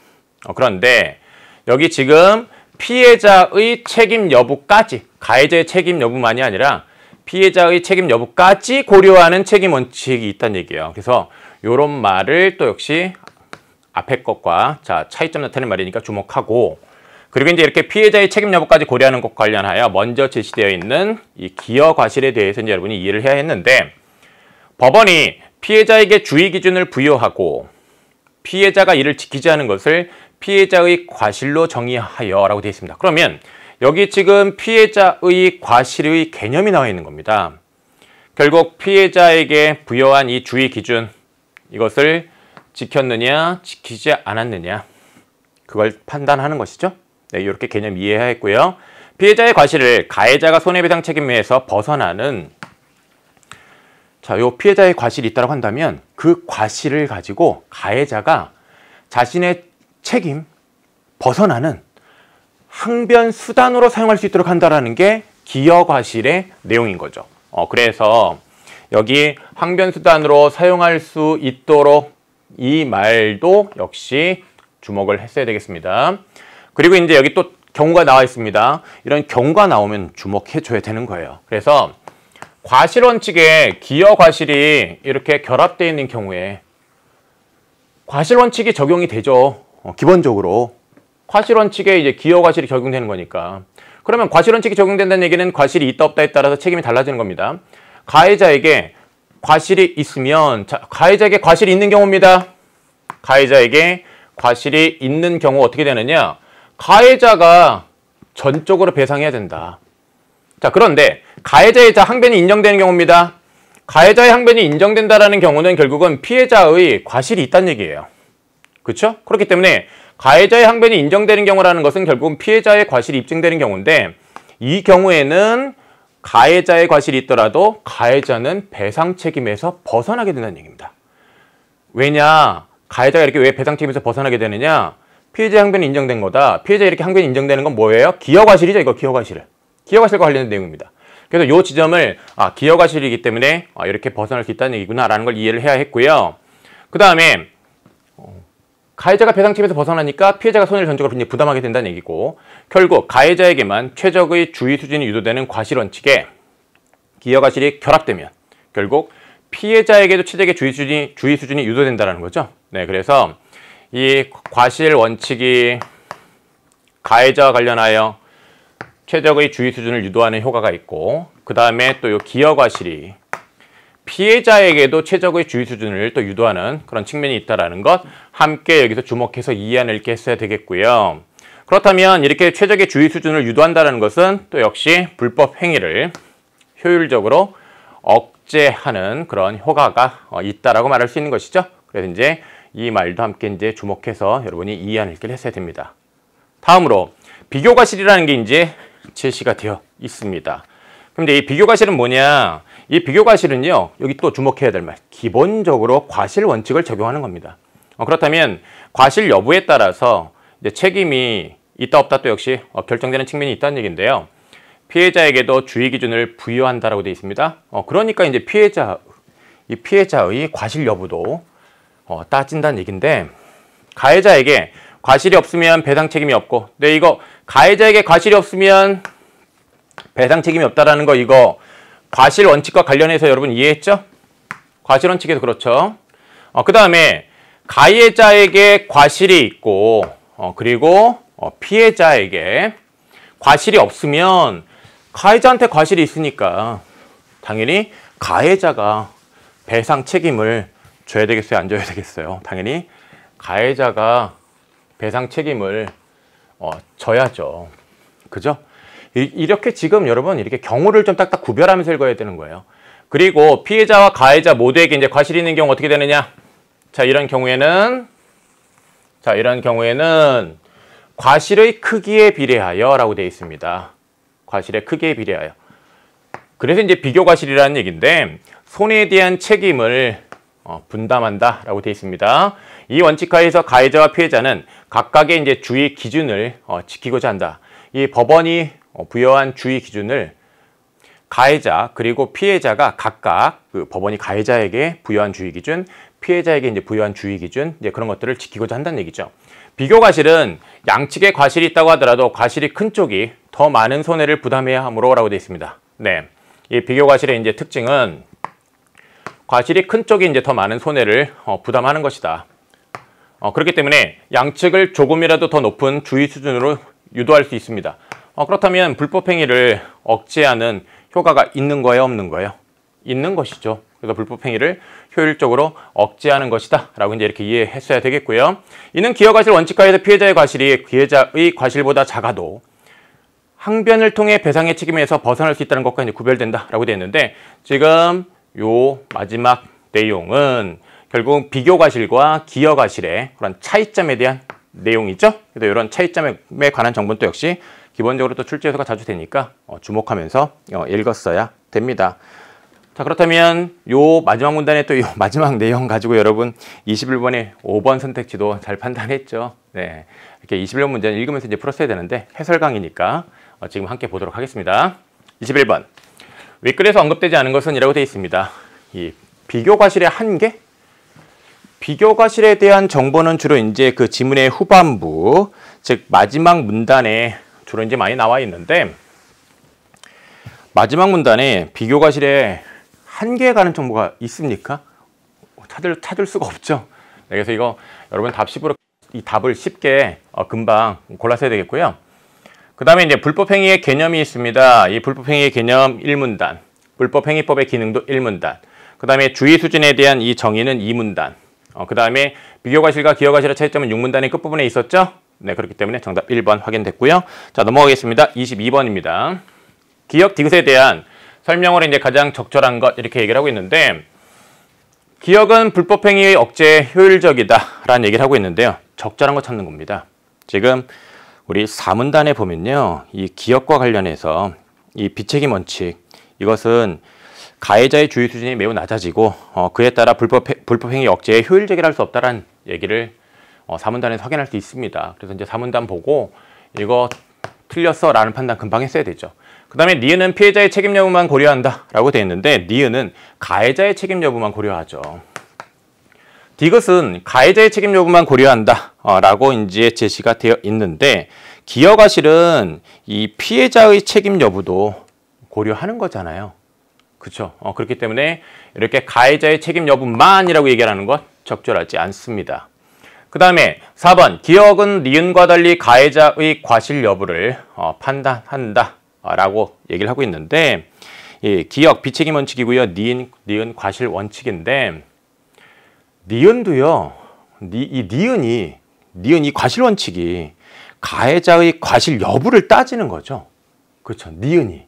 어, 그런데 여기 지금 피해자의 책임 여부까지 가해자의 책임 여부만이 아니라 피해자의 책임 여부까지 고려하는 책임 원칙이 있다는 얘기예요. 그래서 이런 말을 또 역시 앞에 것과 자 차이점 나타내 말이니까 주목하고 그리고 이제 이렇게 피해자의 책임 여부까지 고려하는 것 관련하여 먼저 제시되어 있는 이 기여 과실에 대해서 이제 여러분이 이해를 해야 했는데 법원이 피해자에게 주의 기준을 부여하고 피해자가 이를 지키지 않은 것을 피해자의 과실로 정의하여라고 되어 있습니다. 그러면 여기 지금 피해자의 과실의 개념이 나와 있는 겁니다. 결국 피해자에게 부여한 이 주의 기준 이것을 지켰느냐 지키지 않았느냐 그걸 판단하는 것이죠. 네, 이렇게 개념 이해했고요. 피해자의 과실을 가해자가 손해배상 책임에서 벗어나는 자, 요 피해자의 과실이 있다고 한다면 그 과실을 가지고 가해자가 자신의 책임 벗어나는 항변 수단으로 사용할 수 있도록 한다라는 게 기여과실의 내용인 거죠. 어, 그래서 여기 항변 수단으로 사용할 수 있도록 이 말도 역시 주목을 했어야 되겠습니다. 그리고 이제 여기 또 경우가 나와 있습니다. 이런 경우가 나오면 주목해줘야 되는 거예요. 그래서 과실 원칙에 기여 과실이 이렇게 결합되어 있는 경우에 과실 원칙이 적용이 되죠. 어, 기본적으로 과실원칙에 이제 기여과실이 적용되는 거니까. 그러면 과실원칙이 적용된다는 얘기는 과실이 있다 없다에 따라서 책임이 달라지는 겁니다. 가해자에게 과실이 있으면 자, 가해자에게 과실이 있는 경우입니다. 가해자에게 과실이 있는 경우 어떻게 되느냐? 가해자가 전적으로 배상해야 된다. 자, 그런데 가해자의 자 항변이 인정되는 경우입니다. 가해자의 항변이 인정된다라는 경우는 결국은 피해자의 과실이 있다는 얘기예요. 그렇죠? 그렇기 때문에 가해자의 항변이 인정되는 경우라는 것은 결국은 피해자의 과실이 입증되는 경우인데 이 경우에는 가해자의 과실이 있더라도 가해자는 배상 책임에서 벗어나게 된다는 얘기입니다. 왜냐? 가해자가 이렇게 왜 배상 책임에서 벗어나게 되느냐? 피해자 항변이 인정된 거다. 피해자 이렇게 항변이 인정되는 건 뭐예요? 기여과실이죠, 이거 기여과실. 을 기여과실과 관련된 내용입니다. 그래서 요 지점을 아 기여과실이기 때문에 아, 이렇게 벗어날 수 있다는 얘기구나라는 걸 이해를 해야 했고요. 그 다음에 가해자가 배상팀에서 벗어나니까 피해자가 손해를 전적으로 부담하게 된다는 얘기고 결국 가해자에게만 최적의 주의 수준이 유도되는 과실 원칙에 기여과실이 결합되면 결국 피해자에게도 최적의 주의 수준이 주의 수준이 유도된다라는 거죠. 네, 그래서 이 과실 원칙이 가해자와 관련하여 최적의 주의 수준을 유도하는 효과가 있고 그 다음에 또 이 기여과실이 피해자에게도 최적의 주의 수준을 또 유도하는 그런 측면이 있다라는 것 함께 여기서 주목해서 이해하는 게 했어야 되겠고요. 그렇다면 이렇게 최적의 주의 수준을 유도한다는 것은 또 역시 불법 행위를 효율적으로 억제하는 그런 효과가 어, 있다라고 말할 수 있는 것이죠. 그래서 이제 이 말도 함께 이제 주목해서 여러분이 이해하는 길 했어야 됩니다. 다음으로 비교과실이라는 게 이제 제시가 되어 있습니다. 그런데 이 비교 과실은 뭐냐? 이 비교 과실은요. 여기 또 주목해야 될 말. 기본적으로 과실 원칙을 적용하는 겁니다. 어, 그렇다면 과실 여부에 따라서 책임이 있다 없다 또 역시 어, 결정되는 측면이 있다는 얘기인데요. 피해자에게도 주의 기준을 부여한다라고 되어 있습니다. 어, 그러니까 이제 피해자 이 피해자의 과실 여부도 어, 따진다는 얘기인데 가해자에게 과실이 없으면 배상 책임이 없고 근데 네, 이거 가해자에게 과실이 없으면 배상 책임이 없다라는 거 이거 과실 원칙과 관련해서 여러분 이해했죠? 과실 원칙에서 그렇죠. 어, 그 다음에 가해자에게 과실이 있고 어, 그리고 어, 피해자에게 과실이 없으면 가해자한테 과실이 있으니까 당연히 가해자가 배상 책임을 줘야 되겠어요? 안 줘야 되겠어요? 당연히 가해자가 배상 책임을 어, 져야죠. 그죠? 이렇게 지금 여러분 이렇게 경우를 좀 딱딱 구별하면서 읽어야 되는 거예요. 그리고 피해자와 가해자 모두에게 이제 과실이 있는 경우 어떻게 되느냐? 자, 이런 경우에는 자, 이런 경우에는 과실의 크기에 비례하여 라고 되어 있습니다. 과실의 크기에 비례하여. 그래서 이제 비교 과실이라는 얘기인데 손해에 대한 책임을 어, 분담한다 라고 되어 있습니다. 이 원칙 하에서 가해자와 피해자는 각각의 이제 주의 기준을 어, 지키고자 한다. 이 법원이 어, 부여한 주의 기준을 가해자 그리고 피해자가 각각 그 법원이 가해자에게 부여한 주의 기준, 피해자에게 이제 부여한 주의 기준 이제 그런 것들을 지키고자 한다는 얘기죠. 비교 과실은 양측의 과실이 있다고 하더라도 과실이 큰 쪽이 더 많은 손해를 부담해야 함으로라고 되어 있습니다. 네, 이 비교 과실의 이제 특징은 과실이 큰 쪽이 이제 더 많은 손해를 어, 부담하는 것이다. 어, 그렇기 때문에 양측을 조금이라도 더 높은 주의 수준으로 유도할 수 있습니다. 어, 그렇다면 불법행위를 억제하는 효과가 있는 거예요 없는 거예요? 있는 것이죠. 그래서 불법행위를 효율적으로 억제하는 것이다 라고 이제 이렇게 이해했어야 되겠고요. 이는 기여과실 원칙하에서 피해자의 과실이 기해자의 과실보다 작아도 항변을 통해 배상의 책임에서 벗어날 수 있다는 것과 이제 구별된다 라고 되어 있는데 지금 요 마지막 내용은 결국 비교과실과 기여과실의 그런 차이점에 대한 내용이죠. 그래서 이런 차이점에 관한 정보도 역시 기본적으로 또 출제 요소가 자주 되니까 어, 주목하면서 어, 읽었어야 됩니다. 자 그렇다면 요 마지막 문단의 또요 마지막 내용 가지고 여러분 21번에 5번 선택지도 잘 판단했죠. 네, 이렇게 21번 문제는 읽으면서 이제 풀었어야 되는데 해설 강의니까 어, 지금 함께 보도록 하겠습니다. 21번 윗글에서 언급되지 않은 것은 이라고 되어 있습니다. 이 비교 과실의 한계? 비교 과실에 대한 정보는 주로 이제 그 지문의 후반부 즉 마지막 문단에 주로 이제 많이 나와 있는데 마지막 문단에 비교 과실에 한계에 관한 정보가 있습니까? 어, 찾을 찾을 수가 없죠. 네, 그래서 이거 여러분 답십으로 이 답을 쉽게 어, 금방 골라서야 되겠고요. 그 다음에 이제 불법행위의 개념이 있습니다. 이 불법행위의 개념 1문단, 불법행위법의 기능도 1문단, 그 다음에 주의 수준에 대한 이 정의는 2문단, 어, 그 다음에 비교과실과 기여과실의 차이점은 6문단의 끝부분에 있었죠? 네, 그렇기 때문에 정답 1번 확인됐고요. 자, 넘어가겠습니다. 22번입니다. 기억 디귿에 대한 설명으로 이제 가장 적절한 것 이렇게 얘기를 하고 있는데 기억은 불법행위의 억제에 효율적이다라는 얘기를 하고 있는데요. 적절한 거 찾는 겁니다. 지금 우리 사문단에 보면요. 이 기억과 관련해서 이 비책임 원칙 이것은 가해자의 주의 수준이 매우 낮아지고 어, 그에 따라 불법 불법행위 억제에 효율적이라 할 수 없다라는 얘기를 어, 사문단에서 확인할 수 있습니다. 그래서 이제 사문단 보고 이거 틀렸어 라는 판단 금방 했어야 되죠. 그 다음에 니은은 피해자의 책임 여부만 고려한다 라고 되어 있는데 니은은 가해자의 책임 여부만 고려하죠. 디귿은 가해자의 책임 여부만 고려한다 어, 라고 이제 제시가 되어 있는데 기여가 실은 이 피해자의 책임 여부도 고려하는 거잖아요. 그렇죠. 어, 그렇기 때문에 이렇게 가해자의 책임 여부만이라고 얘기하는 건 적절하지 않습니다. 그 다음에 4번 기억은 니은과 달리 가해자의 과실 여부를 어, 판단한다 라고 얘기를 하고 있는데 예, 기억 비책임 원칙이고요. 니은, 니은 과실 원칙인데 니은도요. 니, 이 니은이 니은이 과실 원칙이 가해자의 과실 여부를 따지는 거죠. 그렇죠. 니은이.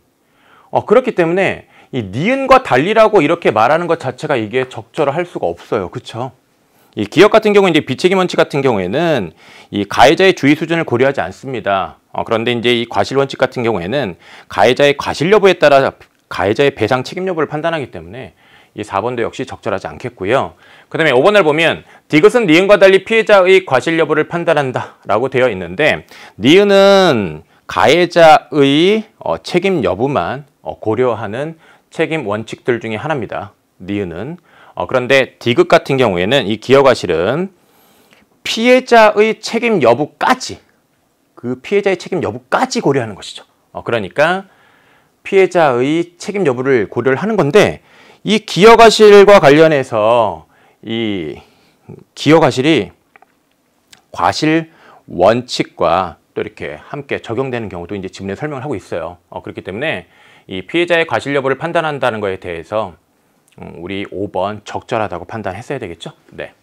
어, 그렇기 때문에 이 니은과 달리라고 이렇게 말하는 것 자체가 이게 적절할 수가 없어요. 그렇죠? 이 기업 같은 경우 이제 비책임 원칙 같은 경우에는 이 가해자의 주의 수준을 고려하지 않습니다. 어, 그런데 이제 이 과실 원칙 같은 경우에는 가해자의 과실 여부에 따라 가해자의 배상 책임 여부를 판단하기 때문에 이 4번도 역시 적절하지 않겠고요. 그 다음에 5번을 보면 디귿은 니은과 달리 피해자의 과실 여부를 판단한다 라고 되어 있는데 니은은 가해자의 어, 책임 여부만 어, 고려하는 책임 원칙들 중에 하나입니다. 니은은 어, 그런데 D급 같은 경우에는 이기여과 실은 피해자의 책임 여부까지 그 피해자의 책임 여부까지 고려하는 것이죠. 어, 그러니까 피해자의 책임 여부를 고려를 하는 건데 이 기여과실과 관련해서 이 기여과실이 과실 원칙과 또 이렇게 함께 적용되는 경우도 이제 지문에 설명을 하고 있어요. 어, 그렇기 때문에 이 피해자의 과실 여부를 판단한다는 것에 대해서 음, 우리 5번 적절하다고 판단했어야 되겠죠? 네.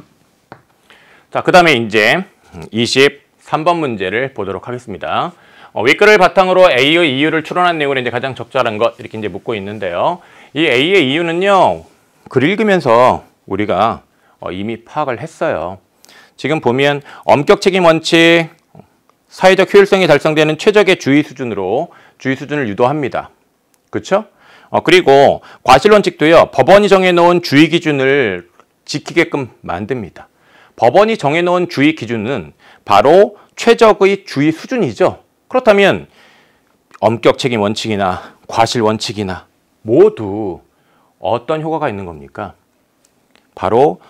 자, 그 다음에 이제 23번 문제를 보도록 하겠습니다. 어, 윗글을 바탕으로 A의 이유를 추론한 내용을 이제 가장 적절한 것 이렇게 이제 묻고 있는데요. 이 A의 이유는요. 글 읽으면서 우리가 어, 이미 파악을 했어요. 지금 보면 엄격 책임 원칙, 사회적 효율성이 달성되는 최적의 주의 수준으로 주의 수준을 유도합니다. 그렇죠? 어, 그리고 과실원칙도요 법원이 정해놓은 주의 기준을 지키게끔 만듭니다. 법원이 정해놓은 주의 기준은 바로 최적의 주의 수준이죠. 그렇다면 엄격 책임 원칙이나 과실 원칙이나 모두 어떤 효과가 있는 겁니까? 바로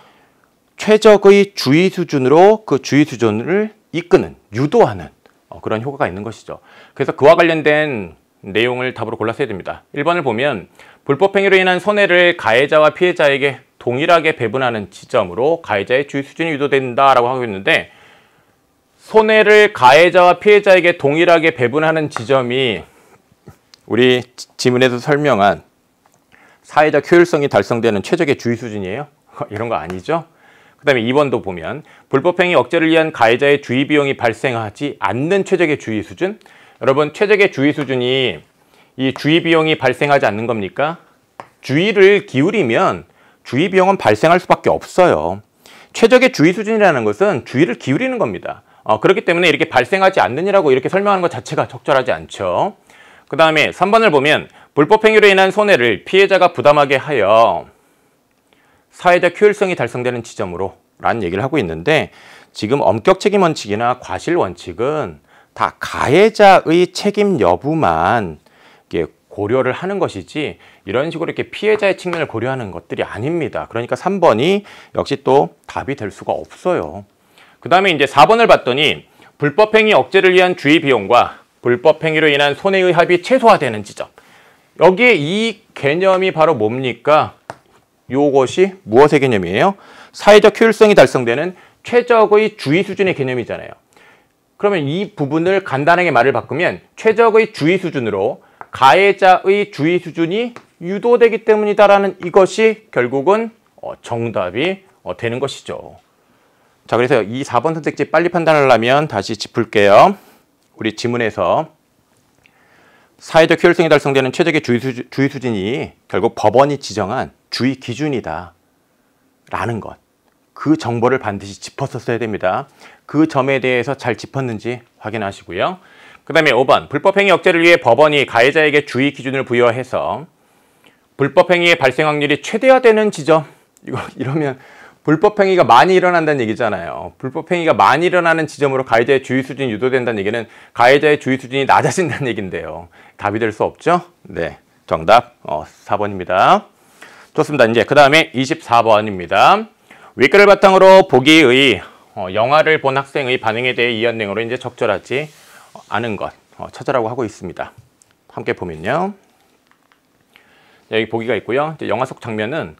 최적의 주의 수준으로 그 주의 수준을 이끄는, 유도하는 어, 그런 효과가 있는 것이죠. 그래서 그와 관련된 내용을 답으로 골라서 해야 됩니다. 1번을 보면 불법행위로 인한 손해를 가해자와 피해자에게 동일하게 배분하는 지점으로 가해자의 주의 수준이 유도된다라고 하고 있는데 손해를 가해자와 피해자에게 동일하게 배분하는 지점이 우리 지문에서 설명한 사회적 효율성이 달성되는 최적의 주의 수준이에요. 이런 거 아니죠? 그 다음에 2번도 보면 불법행위 억제를 위한 가해자의 주의 비용이 발생하지 않는 최적의 주의 수준 여러분 최적의 주의 수준이 이 주의 비용이 발생하지 않는 겁니까? 주의를 기울이면 주의 비용은 발생할 수밖에 없어요. 최적의 주의 수준이라는 것은 주의를 기울이는 겁니다. 어, 그렇기 때문에 이렇게 발생하지 않느니라고 이렇게 설명하는 것 자체가 적절하지 않죠. 그 다음에 3번을 보면 불법행위로 인한 손해를 피해자가 부담하게 하여 사회적 효율성이 달성되는 지점으로 라는 얘기를 하고 있는데 지금 엄격책임 원칙이나 과실 원칙은 다 가해자의 책임 여부만 고려를 하는 것이지 이런 식으로 이렇게 피해자의 측면을 고려하는 것들이 아닙니다. 그러니까 3번이 역시 또 답이 될 수가 없어요. 그 다음에 이제 4번을 봤더니 불법행위 억제를 위한 주의 비용과 불법행위로 인한 손해의 합이 최소화되는 지점. 여기에 이 개념이 바로 뭡니까? 요것이 무엇의 개념이에요? 사회적 효율성이 달성되는 최적의 주의 수준의 개념이잖아요. 그러면 이 부분을 간단하게 말을 바꾸면 최적의 주의 수준으로 가해자의 주의 수준이 유도되기 때문이다라는 이것이 결국은 어, 정답이 어, 되는 것이죠. 자, 그래서 이 4번 선택지 빨리 판단하려면 다시 짚을게요. 우리 지문에서 사회적 효율성이 달성되는 최적의 주의, 수준, 주의 수준이 결국 법원이 지정한 주의 기준이다. 라는 것. 그 정보를 반드시 짚었었어야 됩니다. 그 점에 대해서 잘 짚었는지 확인하시고요. 그 다음에 5번 불법행위 억제를 위해 법원이 가해자에게 주의 기준을 부여해서 불법행위의 발생 확률이 최대화되는 지점 이거 이러면 불법행위가 많이 일어난다는 얘기잖아요. 불법행위가 많이 일어나는 지점으로 가해자의 주의 수준이 유도된다는 얘기는 가해자의 주의 수준이 낮아진다는 얘기인데요. 답이 될 수 없죠? 네, 정답 어, 4번입니다. 좋습니다. 이제 그 다음에 24번입니다. 윗글을 바탕으로 보기의 어, 영화를 본 학생의 반응에 대해 이 언행으로 이제 적절하지 않은 것 어, 찾으라고 하고 있습니다. 함께 보면요. 네, 여기 보기가 있고요. 이제 영화 속 장면은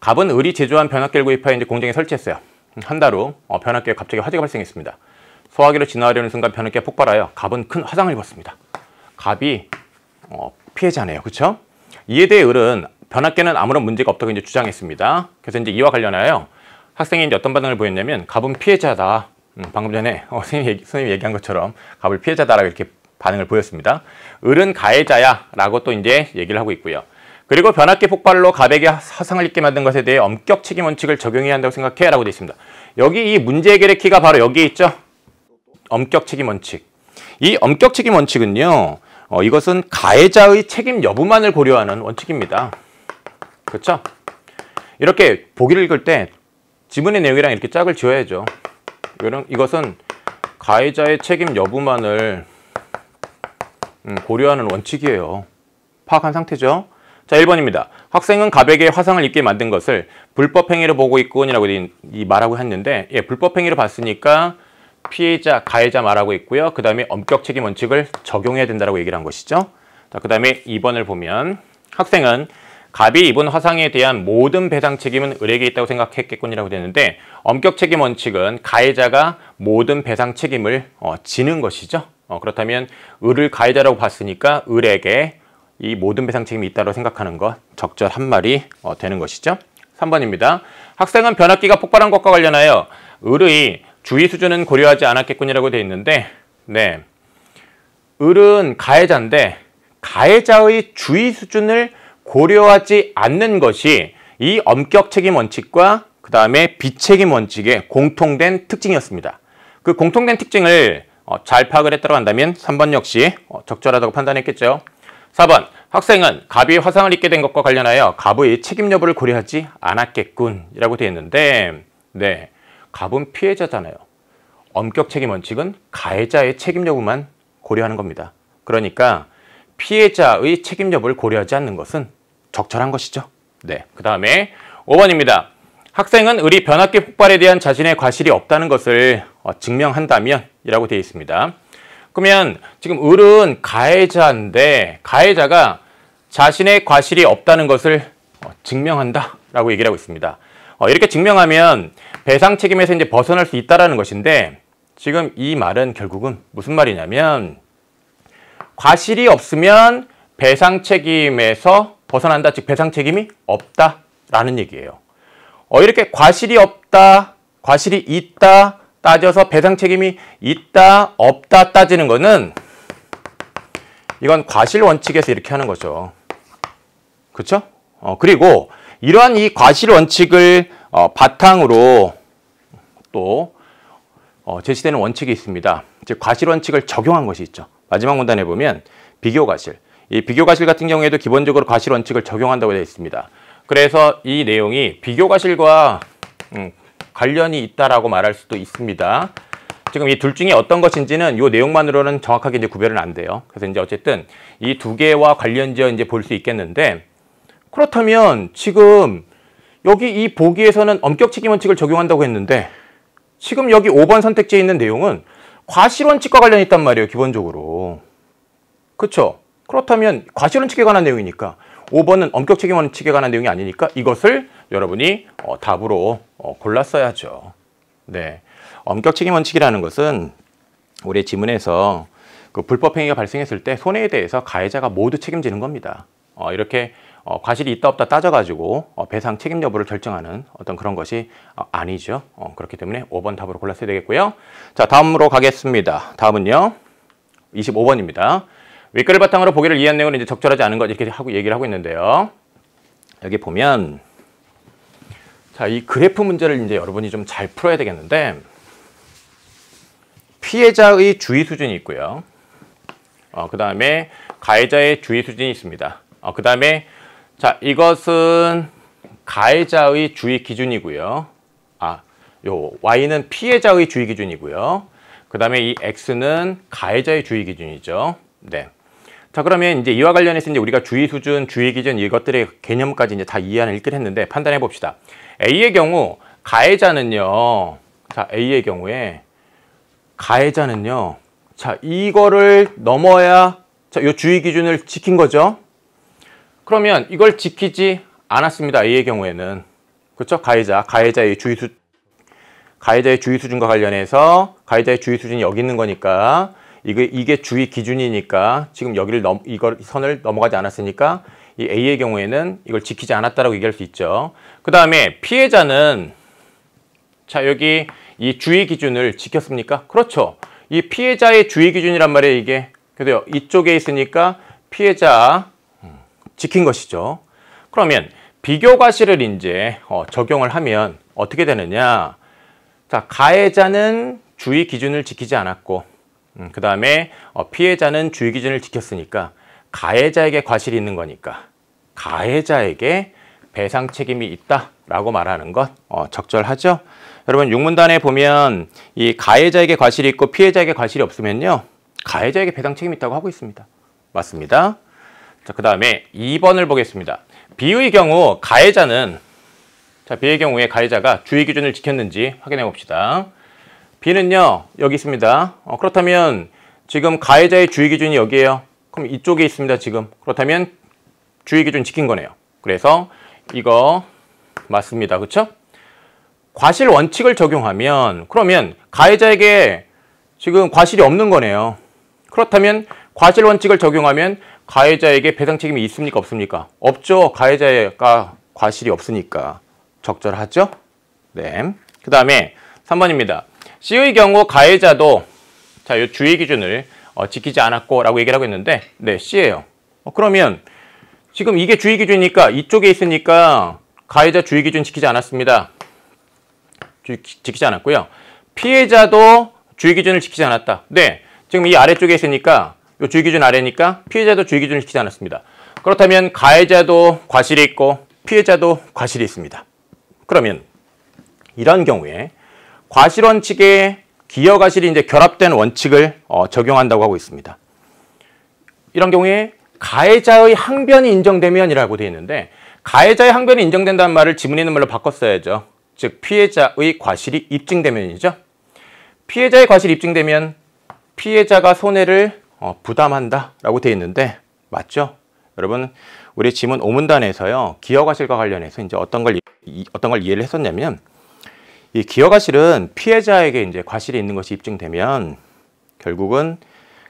갑은 을이 제조한 변압기를 구입하여 이제 공장에 설치했어요. 한 달후 어, 변압기에 갑자기 화재가 발생했습니다. 소화기로 진화하려는 순간 변압기가 폭발하여 갑은 큰 화상을 입었습니다. 갑이 어, 피해자네요. 그렇죠? 이에 대해 을은 변압기는 아무런 문제가 없다고 이제 주장했습니다. 그래서 이제 이와 관련하여 학생이 이제 어떤 반응을 보였냐면 갑은 피해자다. 음, 방금 전에 어, 선생님 얘기, 선생님이 얘기한 것처럼 갑을 피해자다라고 이렇게 반응을 보였습니다. 을은 가해자야라고 또 이제 얘기를 하고 있고요. 그리고 변압기 폭발로 갑에게 사상을 입게 만든 것에 대해 엄격 책임 원칙을 적용해야 한다고 생각해 라고 되어 있습니다. 여기 이 문제 해결의 키가 바로 여기에 있죠. 엄격 책임 원칙. 이 엄격 책임 원칙은요. 어, 이것은 가해자의 책임 여부만을 고려하는 원칙입니다. 그렇죠? 이렇게 보기를 읽을 때 지문의 내용이랑 이렇게 짝을 지어야죠. 이런, 이것은 가해자의 책임 여부만을 음, 고려하는 원칙이에요. 파악한 상태죠. 자, 1번입니다. 학생은 가백에 화상을 입게 만든 것을 불법행위로 보고 있군이라고 말하고 했는데 예, 불법행위로 봤으니까 피해자, 가해자 말하고 있고요. 그 다음에 엄격 책임 원칙을 적용해야 된다고 얘기를 한 것이죠. 자, 그 다음에 2번을 보면 학생은 갑이 입은 화상에 대한 모든 배상 책임은 을에게 있다고 생각했겠군이라고 되는데 엄격 책임 원칙은 가해자가 모든 배상 책임을 어, 지는 것이죠. 어, 그렇다면 을을 가해자라고 봤으니까 을에게 이 모든 배상 책임이 있다고 생각하는 것 적절한 말이 어, 되는 것이죠. 3번입니다. 학생은 변압기가 폭발한 것과 관련하여 을의 주의 수준은 고려하지 않았겠군이라고 되어 있는데 네, 을은 가해자인데 가해자의 주의 수준을 고려하지 않는 것이 이 엄격 책임 원칙과 그 다음에 비책임 원칙의 공통된 특징이었습니다. 그 공통된 특징을 어, 잘 파악을 했다고 한다면 3번 역시 어, 적절하다고 판단했겠죠. 4번 학생은 갑이 화상을 입게 된 것과 관련하여 갑의 책임 여부를 고려하지 않았겠군 이라고 되어 있는데 네 갑은 피해자잖아요. 엄격 책임 원칙은 가해자의 책임 여부만 고려하는 겁니다. 그러니까 피해자의 책임 여부를 고려하지 않는 것은 적절한 것이죠. 네, 그 다음에 5번입니다. 학생은 의리 변압기 폭발에 대한 자신의 과실이 없다는 것을 어, 증명한다면 이라고 되어 있습니다. 그러면 지금 을은 가해자인데 가해자가 자신의 과실이 없다는 것을 어, 증명한다 라고 얘기를 하고 있습니다. 어, 이렇게 증명하면 배상 책임에서 이제 벗어날 수 있다는 것인데 지금 이 말은 결국은 무슨 말이냐면 과실이 없으면 배상 책임에서 벗어난다. 즉 배상 책임이 없다라는 얘기예요. 어, 이렇게 과실이 없다, 과실이 있다 따져서 배상 책임이 있다, 없다 따지는 거는 이건 과실 원칙에서 이렇게 하는 거죠. 그렇죠? 어, 그리고 이러한 이 과실 원칙을 어, 바탕으로 또 어, 제시되는 원칙이 있습니다. 즉 과실 원칙을 적용한 것이 있죠. 마지막 문단에 보면 비교 과실. 이 비교 과실 같은 경우에도 기본적으로 과실 원칙을 적용한다고 되어 있습니다. 그래서 이 내용이 비교 과실과 음, 관련이 있다라고 말할 수도 있습니다. 지금 이 둘 중에 어떤 것인지는 이 내용만으로는 정확하게 이제 구별은 안 돼요. 그래서 이제 어쨌든 이 두 개와 관련지어 이제 볼 수 있겠는데 그렇다면 지금 여기 이 보기에서는 엄격 책임 원칙을 적용한다고 했는데 지금 여기 5번 선택지에 있는 내용은 과실원칙과 관련이 있단 말이에요. 기본적으로. 그렇죠? 그렇다면 과실원칙에 관한 내용이니까 5번은 엄격 책임 원칙에 관한 내용이 아니니까 이것을 여러분이 어, 답으로 어, 골랐어야죠. 네, 엄격 책임 원칙이라는 것은 우리 지문에서 그 불법 행위가 발생했을 때 손해에 대해서 가해자가 모두 책임지는 겁니다. 어, 이렇게 어, 과실이 있다 없다 따져가지고 어, 배상 책임 여부를 결정하는 어떤 그런 것이 어, 아니죠. 어, 그렇기 때문에 5번 답으로 골랐어야 되겠고요. 자, 다음으로 가겠습니다. 다음은요. 25번입니다. 윗글을 바탕으로 보기를 이해한 내용은 이제 적절하지 않은 것 이렇게 하고 얘기를 하고 있는데요. 여기 보면 자, 이 그래프 문제를 이제 여러분이 좀 잘 풀어야 되겠는데 피해자의 주의 수준이 있고요. 어, 그 다음에 가해자의 주의 수준이 있습니다. 어, 그 다음에 자, 이것은 가해자의 주의 기준이고요. 아, 요 Y는 피해자의 주의 기준이고요. 그 다음에 이 X는 가해자의 주의 기준이죠. 네. 자, 그러면 이제 이와 관련해서 이제 우리가 주의 수준, 주의 기준 이것들의 개념까지 이제 다 이해하는 읽기를 했는데 판단해 봅시다. A의 경우 가해자는요. 자, A의 경우에 가해자는요. 자, 이거를 넘어야 자, 요 주의 기준을 지킨 거죠. 그러면 이걸 지키지 않았습니다. A의 경우에는. 그렇죠? 가해자, 가해자의 주의수 가해자의 주의 수준과 관련해서 가해자의 주의 수준이 여기 있는 거니까 이게 이게 주의 기준이니까 지금 여기를 넘 이걸 선을 넘어가지 않았으니까 이 A의 경우에는 이걸 지키지 않았다라고 얘기할 수 있죠. 그다음에 피해자는 자, 여기 이 주의 기준을 지켰습니까? 그렇죠. 이 피해자의 주의 기준이란 말이에요, 이게. 그래서 이쪽에 있으니까 피해자 지킨 것이죠. 그러면 비교 과실을 이제 어, 적용을 하면 어떻게 되느냐? 자, 가해자는 주의 기준을 지키지 않았고 음, 그 다음에 어, 피해자는 주의 기준을 지켰으니까 가해자에게 과실이 있는 거니까 가해자에게 배상 책임이 있다라고 말하는 것 어, 적절하죠. 여러분 6문단에 보면 이 가해자에게 과실이 있고 피해자에게 과실이 없으면요. 가해자에게 배상 책임이 있다고 하고 있습니다. 맞습니다. 자, 그 다음에 2번을 보겠습니다. 비의 경우 가해자는 자, 비의 경우에 가해자가 주의 기준을 지켰는지 확인해 봅시다. 비는요 여기 있습니다. 어, 그렇다면 지금 가해자의 주의 기준이 여기에요. 그럼 이쪽에 있습니다, 지금. 그렇다면 주의 기준 지킨 거네요. 그래서 이거 맞습니다. 그렇죠? 과실 원칙을 적용하면 그러면 가해자에게 지금 과실이 없는 거네요. 그렇다면 과실 원칙을 적용하면 가해자에게 배상 책임이 있습니까? 없습니까? 없죠. 가해자가 과실이 없으니까. 적절하죠? 네. 그 다음에 3번입니다. C의 경우 가해자도 자, 요 주의 기준을 어, 지키지 않았고 라고 얘기를 하고 있는데 네, C예요. 어, 그러면 지금 이게 주의 기준이니까 이쪽에 있으니까 가해자 주의 기준 지키지 않았습니다. 주, 지키지 않았고요. 피해자도 주의 기준을 지키지 않았다. 네, 지금 이 아래쪽에 있으니까 요 주의기준 아래니까 피해자도 주의기준을 지키지 않았습니다. 그렇다면 가해자도 과실이 있고 피해자도 과실이 있습니다. 그러면 이런 경우에 과실 원칙에 기여 과실이 이제 결합된 원칙을 어, 적용한다고 하고 있습니다. 이런 경우에 가해자의 항변이 인정되면이라고 되어 있는데 가해자의 항변이 인정된다는 말을 지문에 있는 말로 바꿨어야죠. 즉 피해자의 과실이 입증되면이죠. 피해자의 과실이 입증되면 피해자가 손해를 어, 부담한다 라고 되어 있는데 맞죠? 여러분 우리 지문 오문단에서요 기여과실과 관련해서 이제 어떤 걸 어떤 걸 이해를 했었냐면 이 기여과실은 피해자에게 이제 과실이 있는 것이 입증되면 결국은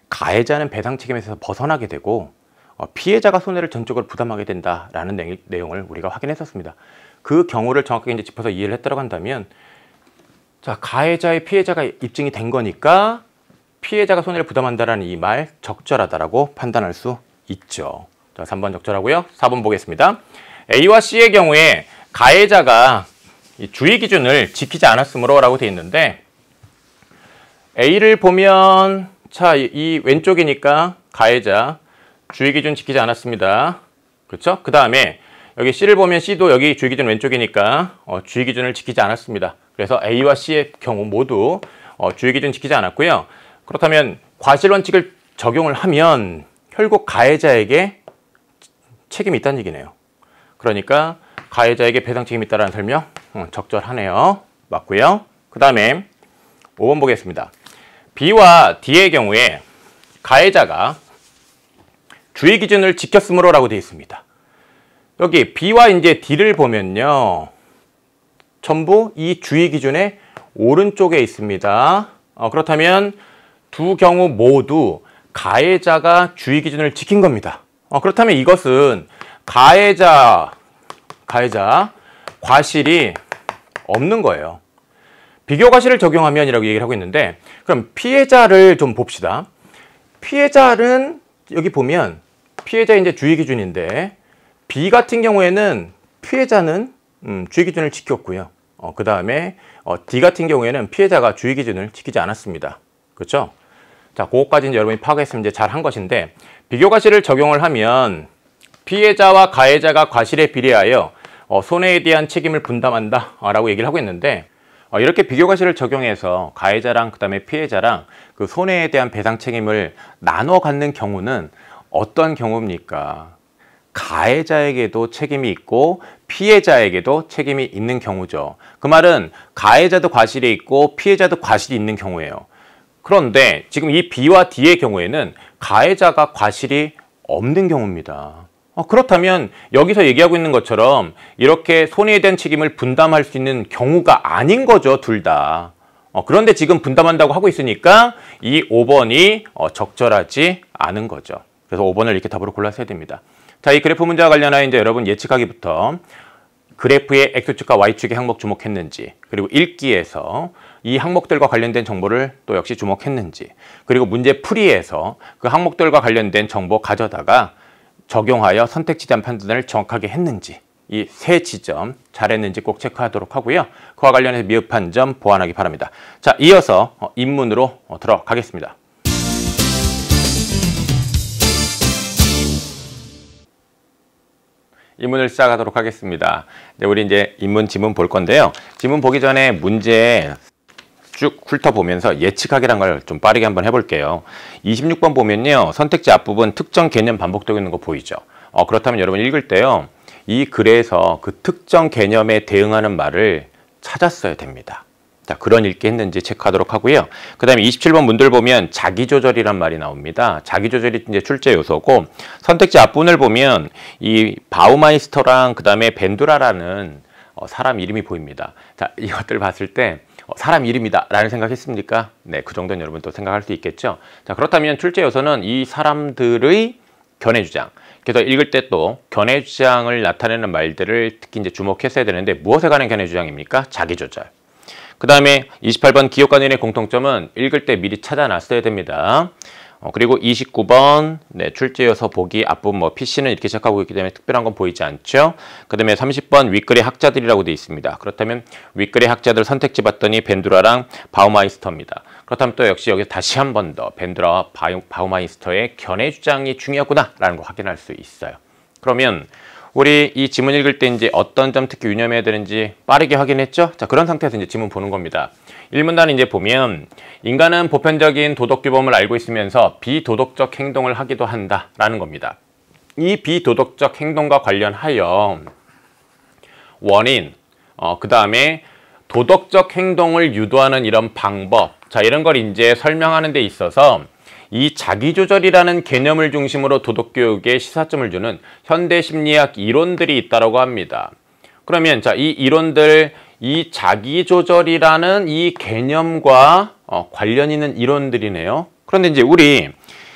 가해자는 배상 책임에서 벗어나게 되고 어, 피해자가 손해를 전적으로 부담하게 된다라는 내, 내용을 우리가 확인했었습니다. 그 경우를 정확하게 이제 짚어서 이해를 했다고 한다면 자 가해자의 피해자가 입증이 된 거니까 피해자가 손해를 부담한다라는 이 말 적절하다라고 판단할 수 있죠. 자, 3번 적절하고요. 4번 보겠습니다. A와 C의 경우에 가해자가 주의 기준을 지키지 않았으므로 라고 되 있는데 A를 보면 자, 이 왼쪽이니까 가해자 주의 기준 지키지 않았습니다. 그렇죠? 그 다음에 여기 C를 보면 C도 여기 주의 기준 왼쪽이니까 어, 주의 기준을 지키지 않았습니다. 그래서 A와 C의 경우 모두 어, 주의 기준 지키지 않았고요. 그렇다면 과실 원칙을 적용을 하면 결국 가해자에게 책임이 있다는 얘기네요. 그러니까 가해자에게 배상 책임이 있다는 설명 음, 적절하네요. 맞고요. 그 다음에 5번 보겠습니다. B와 D의 경우에 가해자가 주의 기준을 지켰으므로 라고 되어 있습니다. 여기 B와 이제 D를 보면요. 전부 이 주의 기준의 오른쪽에 있습니다. 어, 그렇다면 두 경우 모두 가해자가 주의 기준을 지킨 겁니다. 어, 그렇다면 이것은 가해자, 가해자 과실이 없는 거예요. 비교 과실을 적용하면 이라고 얘기를 하고 있는데 그럼 피해자를 좀 봅시다. 피해자는 여기 보면 피해자 이제 주의 기준인데 B 같은 경우에는 피해자는 음, 주의 기준을 지켰고요. 어, 그 다음에 어, D 같은 경우에는 피해자가 주의 기준을 지키지 않았습니다. 그렇죠? 자, 그것까지는 여러분이 파악했으면 이제 잘한 것인데 비교 과실을 적용을 하면 피해자와 가해자가 과실에 비례하여 어, 손해에 대한 책임을 분담한다 어, 라고 얘기를 하고 있는데 어, 이렇게 비교 과실을 적용해서 가해자랑 그 다음에 피해자랑 그 손해에 대한 배상 책임을 나눠 갖는 경우는 어떤 경우입니까? 가해자에게도 책임이 있고 피해자에게도 책임이 있는 경우죠. 그 말은 가해자도 과실이 있고 피해자도 과실이 있는 경우예요. 그런데 지금 이 B와 D의 경우에는 가해자가 과실이 없는 경우입니다. 어, 그렇다면 여기서 얘기하고 있는 것처럼 이렇게 손해에 대한 책임을 분담할 수 있는 경우가 아닌 거죠, 둘 다. 어, 그런데 지금 분담한다고 하고 있으니까 이 5번이 어, 적절하지 않은 거죠. 그래서 5번을 이렇게 답으로 골라서 해야 됩니다. 자, 이 그래프 문제와 관련하여 이제 여러분 예측하기부터 그래프의 X축과 Y축의 항목 주목했는지 그리고 읽기에서 이 항목들과 관련된 정보를 또 역시 주목했는지 그리고 문제 풀이에서 그 항목들과 관련된 정보 가져다가 적용하여 선택지 대한 판단을 정확하게 했는지 이 세 지점 잘했는지 꼭 체크하도록 하고요. 그와 관련해서 미흡한 점 보완하기 바랍니다. 자, 이어서 어, 입문으로 어, 들어가겠습니다. 입문을 시작하도록 하겠습니다. 이제 우리 이제 입문 지문 볼 건데요. 지문 보기 전에 문제 쭉 훑어보면서 예측하기란 걸 좀 빠르게 한번 해볼게요. 26번 보면요. 선택지 앞부분 특정 개념 반복되고 있는 거 보이죠? 어, 그렇다면 여러분 읽을 때요. 이 글에서 그 특정 개념에 대응하는 말을 찾았어야 됩니다. 자, 그런 읽기 했는지 체크하도록 하고요. 그 다음에 27번 문들 보면 자기조절이란 말이 나옵니다. 자기조절이 이제 출제 요소고 선택지 앞분을 보면 이 바우마이스터랑 그 다음에 벤두라라는 어, 사람 이름이 보입니다. 자, 이것들 봤을 때 어, 사람 일입니다 라는 생각했습니까? 네, 그 정도는 여러분 또 생각할 수 있겠죠. 자, 그렇다면 출제 요소는 이 사람들의 견해 주장. 그래서 읽을 때 또 견해 주장을 나타내는 말들을 특히 이제 주목했어야 되는데 무엇에 관한 견해 주장입니까? 자기 조절. 그 다음에 28번 기업 간의 공통점은 읽을 때 미리 찾아놨어야 됩니다. 어, 그리고 29번 네, 출제여서 보기 앞부분 뭐 PC는 이렇게 시작하고 있기 때문에 특별한 건 보이지 않죠. 그 다음에 30번 윗글의 학자들이라고 되어 있습니다. 그렇다면 윗글의 학자들 선택지 봤더니 벤두라랑 바우마이스터입니다. 그렇다면 또 역시 여기서 다시 한 번 더 벤두라와 바우마이스터의 견해 주장이 중요하구나 라는 걸 확인할 수 있어요. 그러면 우리 이 지문 읽을 때 이제 어떤 점 특히 유념해야 되는지 빠르게 확인했죠? 자 그런 상태에서 이제 지문 보는 겁니다. 1문단 이제 보면 인간은 보편적인 도덕 규범을 알고 있으면서 비도덕적 행동을 하기도 한다라는 겁니다. 이 비도덕적 행동과 관련하여 원인, 어, 그 다음에 도덕적 행동을 유도하는 이런 방법, 자 이런 걸 이제 설명하는 데 있어서 이 자기조절이라는 개념을 중심으로 도덕교육에 시사점을 주는 현대심리학 이론들이 있다고 합니다. 그러면 자이 이론들 이 자기조절이라는 이 개념과 어, 관련 있는 이론들이네요. 그런데 이제 우리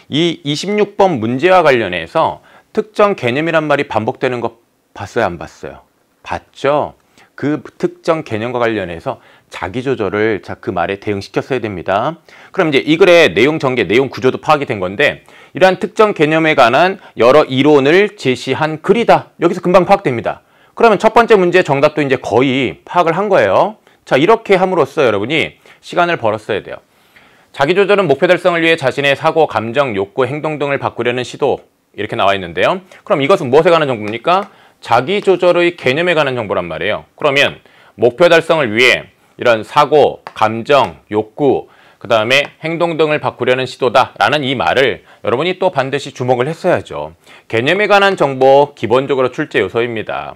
이 26번 문제와 관련해서 특정 개념이란 말이 반복되는 거 봤어요? 안 봤어요? 봤죠? 그 특정 개념과 관련해서 자기조절을 자 그 말에 대응시켰어야 됩니다. 그럼 이제 이 글의 내용 전개, 내용 구조도 파악이 된 건데 이러한 특정 개념에 관한 여러 이론을 제시한 글이다. 여기서 금방 파악됩니다. 그러면 첫 번째 문제 정답도 이제 거의 파악을 한 거예요. 자, 이렇게 함으로써 여러분이 시간을 벌었어야 돼요. 자기조절은 목표 달성을 위해 자신의 사고, 감정, 욕구, 행동 등을 바꾸려는 시도 이렇게 나와 있는데요. 그럼 이것은 무엇에 관한 정보입니까? 자기조절의 개념에 관한 정보란 말이에요. 그러면 목표 달성을 위해 이런 사고, 감정, 욕구, 그 다음에 행동 등을 바꾸려는 시도다라는 이 말을 여러분이 또 반드시 주목을 했어야죠. 개념에 관한 정보 기본적으로 출제 요소입니다.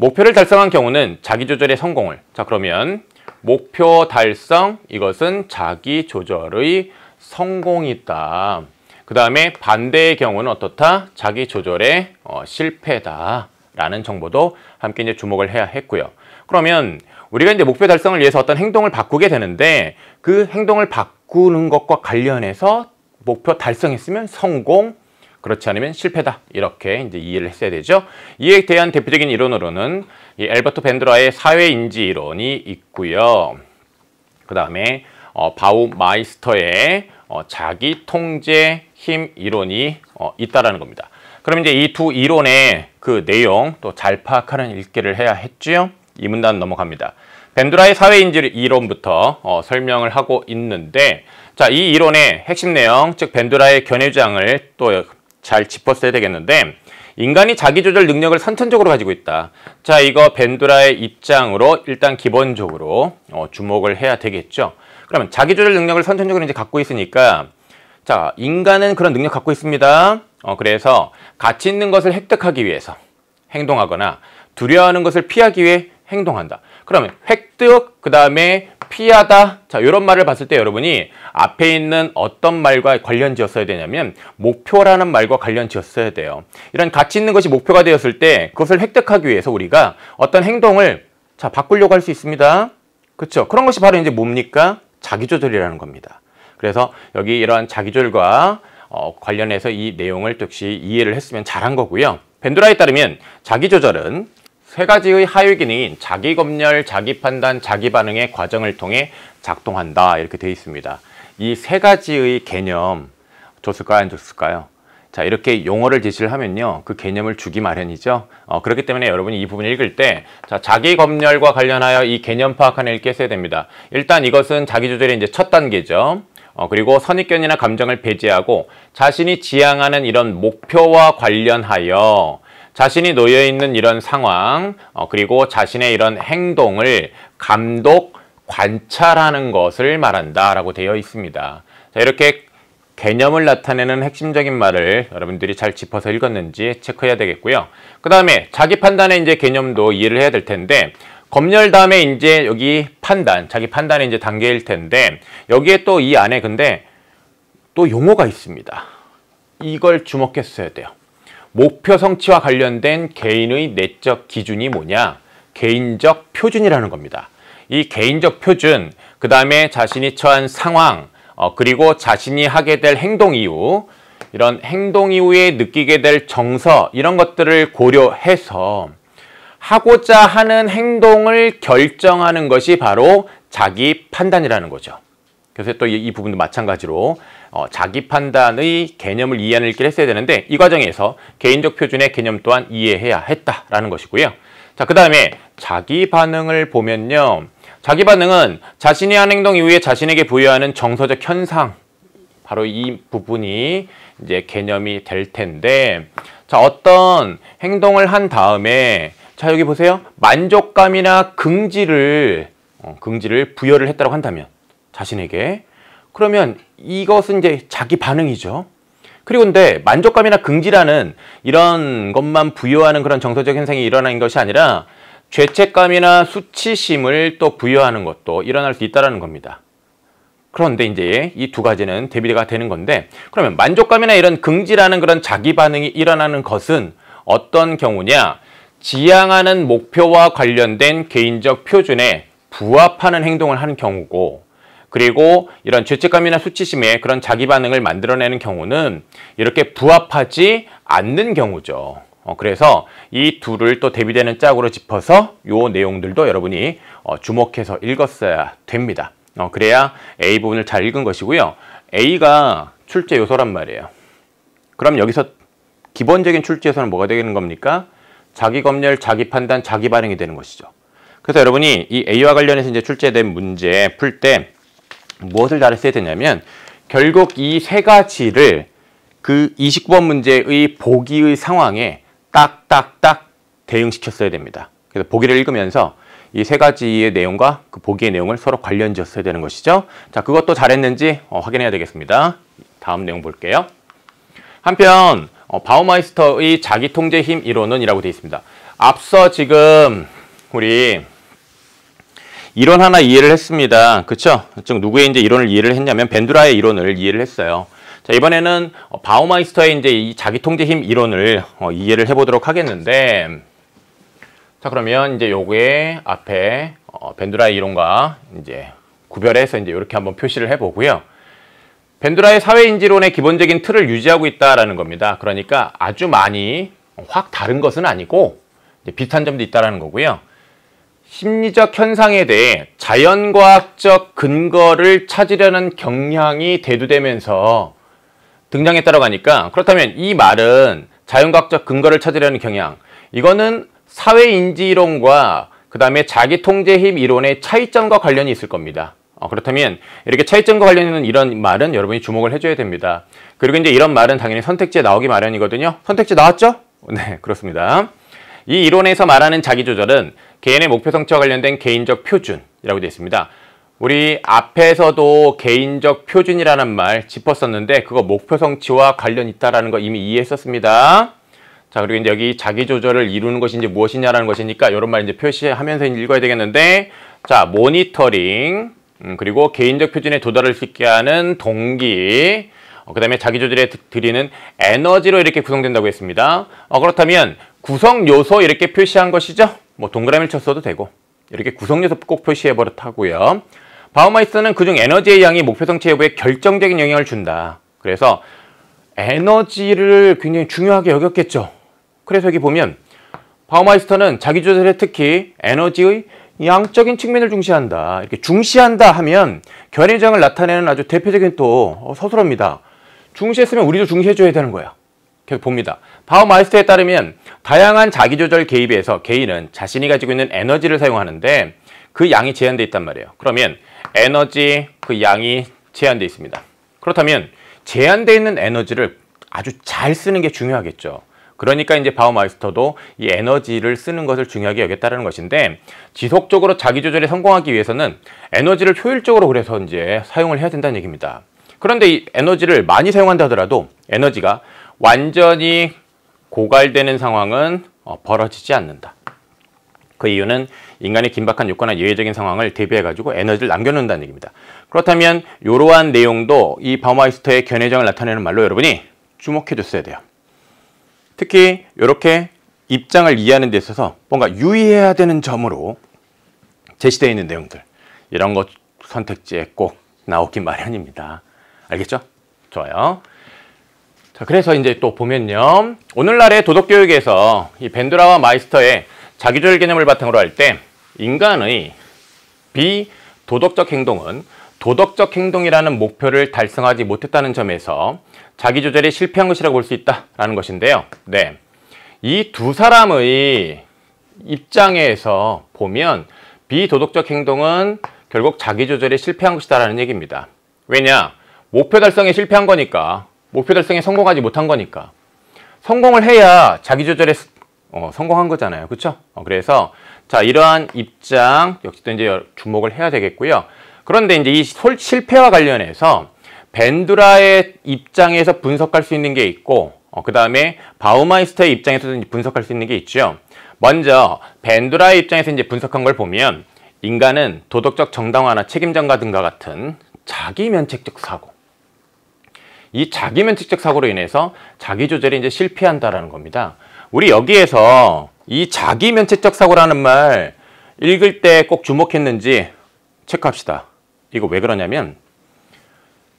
목표를 달성한 경우는 자기조절의 성공을 자 그러면 목표 달성 이것은 자기조절의 성공이다 그 다음에 반대의 경우는 어떻다 자기조절의 어, 실패다 라는 정보도 함께 이제 주목을 해야 했고요 그러면 우리가 이제 목표 달성을 위해서 어떤 행동을 바꾸게 되는데 그 행동을 바꾸는 것과 관련해서 목표 달성했으면 성공 그렇지 않으면 실패다. 이렇게 이제 이해를 했어야 되죠. 이에 대한 대표적인 이론으로는 이 엘버트 벤드라의 사회인지 이론이 있고요. 그 다음에 어, 바우 마이스터의 어, 자기 통제 힘 이론이 어, 있다라는 겁니다. 그럼 이제 이 두 이론의 그 내용 또 잘 파악하는 읽기를 해야 했지요. 이 문단 넘어갑니다. 벤드라의 사회인지 이론부터 어, 설명을 하고 있는데 자, 이 이론의 핵심 내용, 즉 벤드라의 견해주장을 또잘 짚었어야 되겠는데 인간이 자기조절 능력을 선천적으로 가지고 있다. 자, 이거 벤두라의 입장으로 일단 기본적으로 어, 주목을 해야 되겠죠. 그러면 자기조절 능력을 선천적으로 이제 갖고 있으니까 자, 인간은 그런 능력 갖고 있습니다. 어, 그래서 가치 있는 것을 획득하기 위해서 행동하거나 두려워하는 것을 피하기 위해 행동한다. 그러면 획득, 그 다음에 피하다 자 이런 말을 봤을 때 여러분이 앞에 있는 어떤 말과 관련 지었어야 되냐면 목표라는 말과 관련 지었어야 돼요. 이런 가치 있는 것이 목표가 되었을 때 그것을 획득하기 위해서 우리가 어떤 행동을 자 바꾸려고 할 수 있습니다. 그렇죠? 그런 것이 바로 이제 뭡니까? 자기조절이라는 겁니다. 그래서 여기 이러한 자기조절과 어, 관련해서 이 내용을 역시 이해를 했으면 잘한 거고요. 벤드라에 따르면 자기조절은 세 가지의 하율 기능인 자기 검열, 자기 판단, 자기 반응의 과정을 통해 작동한다 이렇게 되어 있습니다. 이 세 가지의 개념 좋을까요안좋을까요자 이렇게 용어를 제시를 하면요 그 개념을 주기 마련이죠 어, 그렇기 때문에 여러분이 이 부분을 읽을 때 자, 자기 검열과 관련하여 이 개념 파악하는 일기 써야 됩니다 일단 이것은 자기조절의 이제 첫 단계죠 어, 그리고 선입견이나 감정을 배제하고 자신이 지향하는 이런 목표와 관련하여 자신이 놓여 있는 이런 상황 어, 그리고 자신의 이런 행동을 감독 관찰하는 것을 말한다라고 되어 있습니다. 자, 이렇게 개념을 나타내는 핵심적인 말을 여러분들이 잘 짚어서 읽었는지 체크해야 되겠고요. 그 다음에 자기 판단의 이제 개념도 이해를 해야 될 텐데 검열 다음에 이제 여기 판단, 자기 판단의 이제 단계일 텐데 여기에 또 이 안에 근데 또 용어가 있습니다. 이걸 주목했어야 돼요. 목표 성취와 관련된 개인의 내적 기준이 뭐냐? 개인적 표준이라는 겁니다. 이 개인적 표준, 그 다음에 자신이 처한 상황, 어, 그리고 자신이 하게 될 행동 이후, 이런 행동 이후에 느끼게 될 정서, 이런 것들을 고려해서 하고자 하는 행동을 결정하는 것이 바로 자기 판단이라는 거죠. 그래서 또 이 부분도 마찬가지로 어, 자기 판단의 개념을 이해하는 읽기 했어야 되는데 이 과정에서 개인적 표준의 개념 또한 이해해야 했다라는 것이고요. 자, 그 다음에 자기 반응을 보면요. 자기 반응은 자신이 한 행동 이후에 자신에게 부여하는 정서적 현상 바로 이 부분이 이제 개념이 될 텐데 자, 어떤 행동을 한 다음에 자, 여기 보세요. 만족감이나 긍지를 어, 긍지를 부여를 했다고 한다면 자신에게. 그러면 이것은 이제 자기 반응이죠. 그리고 근데 만족감이나 긍지라는 이런 것만 부여하는 그런 정서적 현상이 일어나는 것이 아니라 죄책감이나 수치심을 또 부여하는 것도 일어날 수있다는 겁니다. 그런데 이제 이 두 가지는 대비가 되는 건데 그러면 만족감이나 이런 긍지라는 그런 자기 반응이 일어나는 것은 어떤 경우냐? 지향하는 목표와 관련된 개인적 표준에 부합하는 행동을 하는 경우고 그리고 이런 죄책감이나 수치심에 그런 자기 반응을 만들어내는 경우는 이렇게 부합하지 않는 경우죠. 어, 그래서 이 둘을 또 대비되는 짝으로 짚어서 요 내용들도 여러분이 어, 주목해서 읽었어야 됩니다. 어, 그래야 A 부분을 잘 읽은 것이고요. A가 출제 요소란 말이에요. 그럼 여기서 기본적인 출제에서는 뭐가 되는 겁니까? 자기 검열, 자기 판단, 자기 반응이 되는 것이죠. 그래서 여러분이 이 A와 관련해서 이제 출제된 문제 풀때 무엇을 잘 했어야 되냐면 결국 이 세 가지를 그 29번 문제의 보기의 상황에 딱딱딱 대응시켰어야 됩니다. 그래서 보기를 읽으면서 이 세 가지의 내용과 그 보기의 내용을 서로 관련 지었어야 되는 것이죠. 자, 그것도 잘했는지 어, 확인해야 되겠습니다. 다음 내용 볼게요. 한편 어, 바우마이스터의 자기통제힘 이론은이라고 되어 있습니다. 앞서 지금 우리 이론 하나 이해를 했습니다. 그쵸? 즉 누구의 이제 이론을 이해를 했냐면 벤두라의 이론을 이해를 했어요. 자, 이번에는 어, 바우마이스터의 이제 이 자기 통제 힘 이론을 어, 이해를 해보도록 하겠는데 자 그러면 이제 요게 앞에 어, 벤두라의 이론과 이제 구별해서 이제 이렇게 한번 표시를 해보고요. 벤두라의 사회인지론의 기본적인 틀을 유지하고 있다라는 겁니다. 그러니까 아주 많이 확 다른 것은 아니고 비슷한 점도 있다라는 거고요. 심리적 현상에 대해 자연과학적 근거를 찾으려는 경향이 대두되면서 등장에따라가니까 그렇다면 이 말은 자연과학적 근거를 찾으려는 경향 이거는 사회인지이론과 그 다음에 자기통제힘 이론의 차이점과 관련이 있을 겁니다. 어, 그렇다면 이렇게 차이점과 관련 있는 이런 말은 여러분이 주목을 해줘야 됩니다. 그리고 이제 이런 말은 당연히 선택지에 나오기 마련이거든요. 선택지 나왔죠? 네, 그렇습니다. 이 이론에서 말하는 자기조절은 개인의 목표 성취와 관련된 개인적 표준이라고 되어 있습니다. 우리 앞에서도 개인적 표준이라는 말 짚었었는데 그거 목표 성취와 관련 있다라는 거 이미 이해했었습니다. 자 그리고 이제 여기 자기 조절을 이루는 것이지 무엇이냐라는 것이니까 이런 말 이제 표시하면서 읽어야 되겠는데 자 모니터링 음, 그리고 개인적 표준에 도달할 수 있게 하는 동기 어, 그 다음에 자기 조절에 드리는 에너지로 이렇게 구성된다고 했습니다. 어, 그렇다면 구성 요소 이렇게 표시한 것이죠. 뭐 동그라미를 쳤어도 되고 이렇게 구성 요소 꼭 표시해 버릇하고요. 바우마이스는 그중 에너지의 양이 목표 성체여에 결정적인 영향을 준다. 그래서 에너지를 굉장히 중요하게 여겼겠죠. 그래서 여기 보면 바우마이스터는 자기조절에 특히 에너지의 양적인 측면을 중시한다. 이렇게 중시한다 하면 결의장을 나타내는 아주 대표적인 또 서술어입니다. 중시했으면 우리도 중시해줘야 되는 거야. 계속 봅니다. 바우마이스터에 따르면 다양한 자기조절 개입에서 개인은 자신이 가지고 있는 에너지를 사용하는데 그 양이 제한되어 있단 말이에요. 그러면 에너지 그 양이 제한되어 있습니다. 그렇다면 제한되어 있는 에너지를 아주 잘 쓰는 게 중요하겠죠. 그러니까 이제 바우마이스터도 이 에너지를 쓰는 것을 중요하게 여겼다는 것인데 지속적으로 자기 조절에 성공하기 위해서는 에너지를 효율적으로 그래서 이제 사용을 해야 된다는 얘기입니다. 그런데 이 에너지를 많이 사용한다 하더라도 에너지가 완전히 고갈되는 상황은 어, 벌어지지 않는다. 그 이유는 인간의 긴박한 욕구나 예외적인 상황을 대비해가지고 에너지를 남겨놓는다는 얘기입니다. 그렇다면 이러한 내용도 이 바우마이스터의 견해장을 나타내는 말로 여러분이 주목해줬어야 돼요. 특히 이렇게 입장을 이해하는 데 있어서 뭔가 유의해야 되는 점으로 제시되어 있는 내용들 이런 것 선택지에 꼭 나오기 마련입니다. 알겠죠? 좋아요. 자, 그래서 이제 또 보면요. 오늘날의 도덕교육에서 이 벤드라와 마이스터의 자기조절 개념을 바탕으로 할 때 인간의 비도덕적 행동은 도덕적 행동이라는 목표를 달성하지 못했다는 점에서 자기조절이 실패한 것이라고 볼 수 있다라는 것인데요. 네. 이 두 사람의 입장에서 보면 비도덕적 행동은 결국 자기조절에 실패한 것이다라는 얘기입니다. 왜냐? 목표 달성에 실패한 거니까 목표 달성에 성공하지 못한 거니까. 성공을 해야 자기 조절에 어, 성공한 거잖아요. 그렇죠? 어, 그래서 자 이러한 입장 역시도 이제 주목을 해야 되겠고요. 그런데 이제 이 솔, 실패와 관련해서 벤두라의 입장에서 분석할 수 있는 게 있고 어, 그 다음에 바우마이스터의 입장에서도 분석할 수 있는 게 있죠. 먼저 벤두라의 입장에서 이제 분석한 걸 보면 인간은 도덕적 정당화나 책임감과 등과 같은 자기 면책적 사고 이 자기 면책적 사고로 인해서 자기 조절이 이제 실패한다라는 겁니다. 우리 여기에서 이 자기 면책적 사고라는 말 읽을 때 꼭 주목했는지 체크합시다. 이거 왜 그러냐면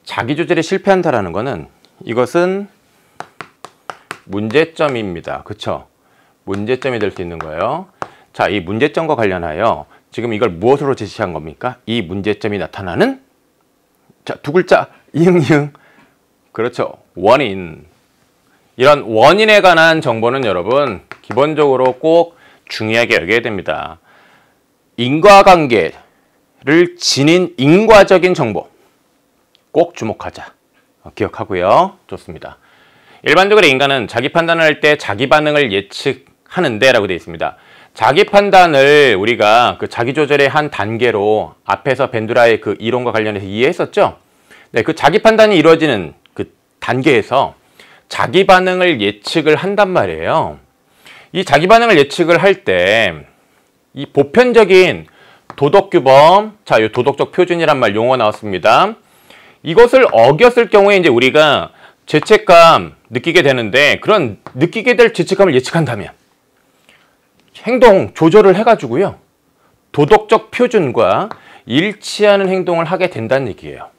자기 조절이 실패한다라는 거는 이것은 문제점입니다. 그쵸? 문제점이 될 수 있는 거예요. 자, 이 문제점과 관련하여 지금 이걸 무엇으로 제시한 겁니까? 이 문제점이 나타나는 자, 두 글자 이응이응 그렇죠. 원인. 이런 원인에 관한 정보는 여러분 기본적으로 꼭 중요하게 여겨야 됩니다. 인과관계를 지닌 인과적인 정보 꼭 주목하자. 어, 기억하고요. 좋습니다. 일반적으로 인간은 자기 판단을 할 때 자기 반응을 예측하는데 라고 되어 있습니다. 자기 판단을 우리가 그 자기 조절의 한 단계로 앞에서 벤두라의 그 이론과 관련해서 이해했었죠? 네, 그 자기 판단이 이루어지는 단계에서 자기 반응을 예측을 한단 말이에요. 이 자기 반응을 예측을 할 때 이 보편적인 도덕규범, 자, 이 도덕적 표준이란 말 용어 나왔습니다. 이것을 어겼을 경우에 이제 우리가 죄책감 느끼게 되는데 그런 느끼게 될 죄책감을 예측한다면 행동 조절을 해가지고요. 도덕적 표준과 일치하는 행동을 하게 된다는 얘기예요.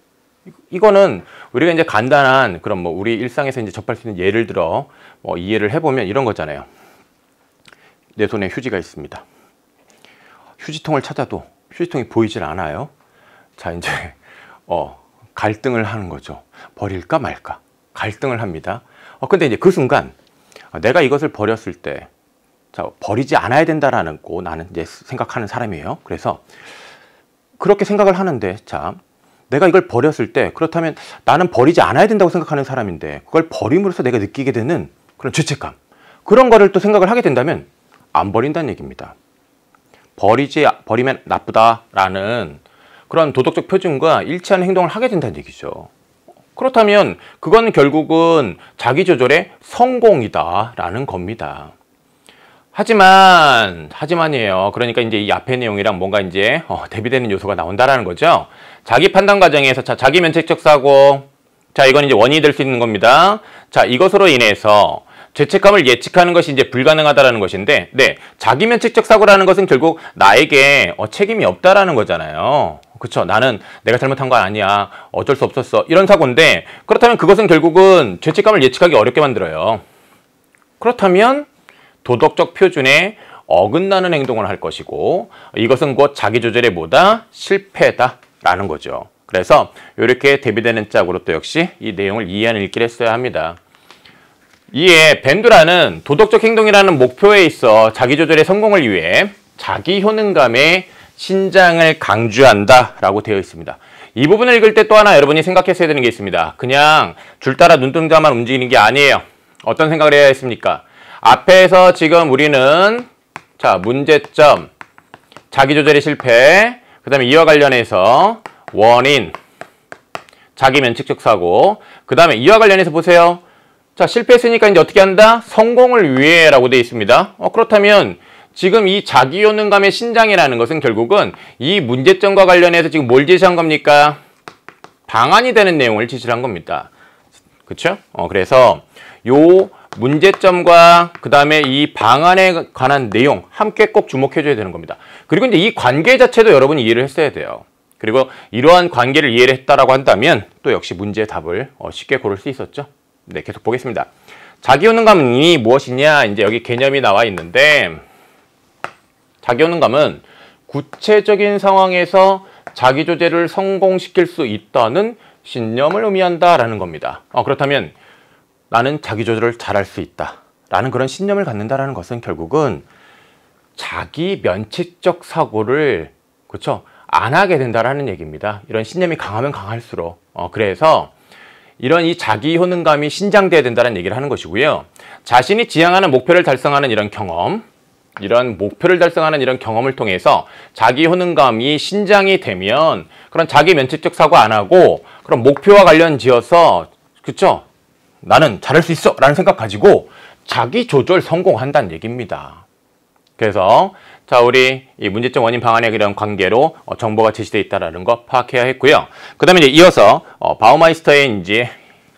이거는 우리가 이제 간단한 그런 뭐 우리 일상에서 이제 접할 수 있는 예를 들어 뭐 이해를 해보면 이런 거잖아요. 내 손에 휴지가 있습니다. 휴지통을 찾아도 휴지통이 보이질 않아요. 자 이제 어 갈등을 하는 거죠. 버릴까 말까 갈등을 합니다. 어 근데 이제 그 순간 아, 내가 이것을 버렸을 때 자, 버리지 않아야 된다라는 고 나는 이제 생각하는 사람이에요. 그래서 그렇게 생각을 하는데 자 내가 이걸 버렸을 때 그렇다면 나는 버리지 않아야 된다고 생각하는 사람인데 그걸 버림으로써 내가 느끼게 되는 그런 죄책감 그런 거를 또 생각을 하게 된다면 안 버린다는 얘기입니다. 버리지 버리면 나쁘다라는 그런 도덕적 표준과 일치하는 행동을 하게 된다는 얘기죠. 그렇다면 그건 결국은 자기 조절의 성공이다라는 겁니다. 하지만 하지만이에요. 그러니까 이제 이 앞의 내용이랑 뭔가 이제 어, 대비되는 요소가 나온다라는 거죠. 자기 판단 과정에서 자, 자기 면책적 사고 자 이건 이제 원인이 될 수 있는 겁니다. 자 이것으로 인해서 죄책감을 예측하는 것이 이제 불가능하다라는 것인데 네 자기 면책적 사고라는 것은 결국 나에게 어, 책임이 없다라는 거잖아요. 그쵸 나는 내가 잘못한 건 아니야 어쩔 수 없었어 이런 사고인데 그렇다면 그것은 결국은 죄책감을 예측하기 어렵게 만들어요. 그렇다면 도덕적 표준에 어긋나는 행동을 할 것이고 이것은 곧 자기조절에 보다 실패다라는 거죠. 그래서 이렇게 대비되는 짝으로 또 역시 이 내용을 이해하 읽기를 했어야 합니다. 이에 벤두라는 도덕적 행동이라는 목표에 있어 자기조절의 성공을 위해 자기 효능감의 신장을 강조한다 라고 되어 있습니다. 이 부분을 읽을 때 또 하나 여러분이 생각했어야 되는 게 있습니다. 그냥 줄 따라 눈동자만 움직이는 게 아니에요. 어떤 생각을 해야 했습니까? 앞에서 지금 우리는 자 문제점, 자기조절의 실패, 그 다음에 이와 관련해서 원인, 자기 면책적 사고, 그 다음에 이와 관련해서 보세요. 자 실패했으니까 이제 어떻게 한다? 성공을 위해 라고 되어 있습니다. 어, 그렇다면 지금 이 자기효능감의 신장이라는 것은 결국은 이 문제점과 관련해서 지금 뭘 제시한 겁니까? 방안이 되는 내용을 제시한 겁니다. 그렇죠? 어, 그래서 요 문제점과 그 다음에 이 방안에 관한 내용 함께 꼭 주목해줘야 되는 겁니다. 그리고 이제 이 관계 자체도 여러분이 이해를 했어야 돼요. 그리고 이러한 관계를 이해를 했다라고 한다면 또 역시 문제의 답을 어, 쉽게 고를 수 있었죠. 네, 계속 보겠습니다. 자기효능감이 무엇이냐? 이제 여기 개념이 나와 있는데 자기효능감은 구체적인 상황에서 자기조제를 성공시킬 수 있다는 신념을 의미한다라는 겁니다. 어, 그렇다면 나는 자기 조절을 잘 할 수 있다 라는 그런 신념을 갖는다라는 것은 결국은 자기 면책적 사고를 그렇죠 안 하게 된다라는 얘기입니다 이런 신념이 강하면 강할수록 어, 그래서 이런 이 자기 효능감이 신장돼야 된다는 얘기를 하는 것이고요 자신이 지향하는 목표를 달성하는 이런 경험 이런 목표를 달성하는 이런 경험을 통해서 자기 효능감이 신장이 되면 그런 자기 면책적 사고 안 하고 그런 목표와 관련 지어서 그쵸 나는 잘할 수 있어 라는 생각 가지고 자기 조절 성공한다는 얘기입니다. 그래서 자 우리 이 문제점 원인 방안에 그런 관계로 어, 정보가 제시되어 있다라는 거 파악해야 했고요. 그 다음에 이제 이어서 어, 바우마이스터의 이제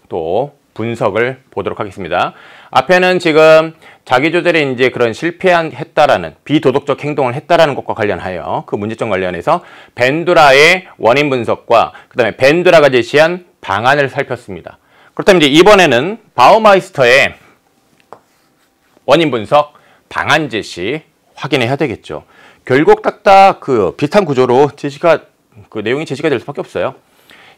또 분석을 보도록 하겠습니다. 앞에는 지금 자기조절에 이제 그런 실패한 했다라는 비도덕적 행동을 했다라는 것과 관련하여 그 문제점 관련해서 벤두라의 원인 분석과 그 다음에 벤두라가 제시한 방안을 살폈습니다. 그렇다면 이제 이번에는 바우마이스터의 원인 분석 방안 제시 확인해야 되겠죠. 결국 딱딱 그 비슷한 구조로 제시가 그 내용이 제시가 될 수밖에 없어요.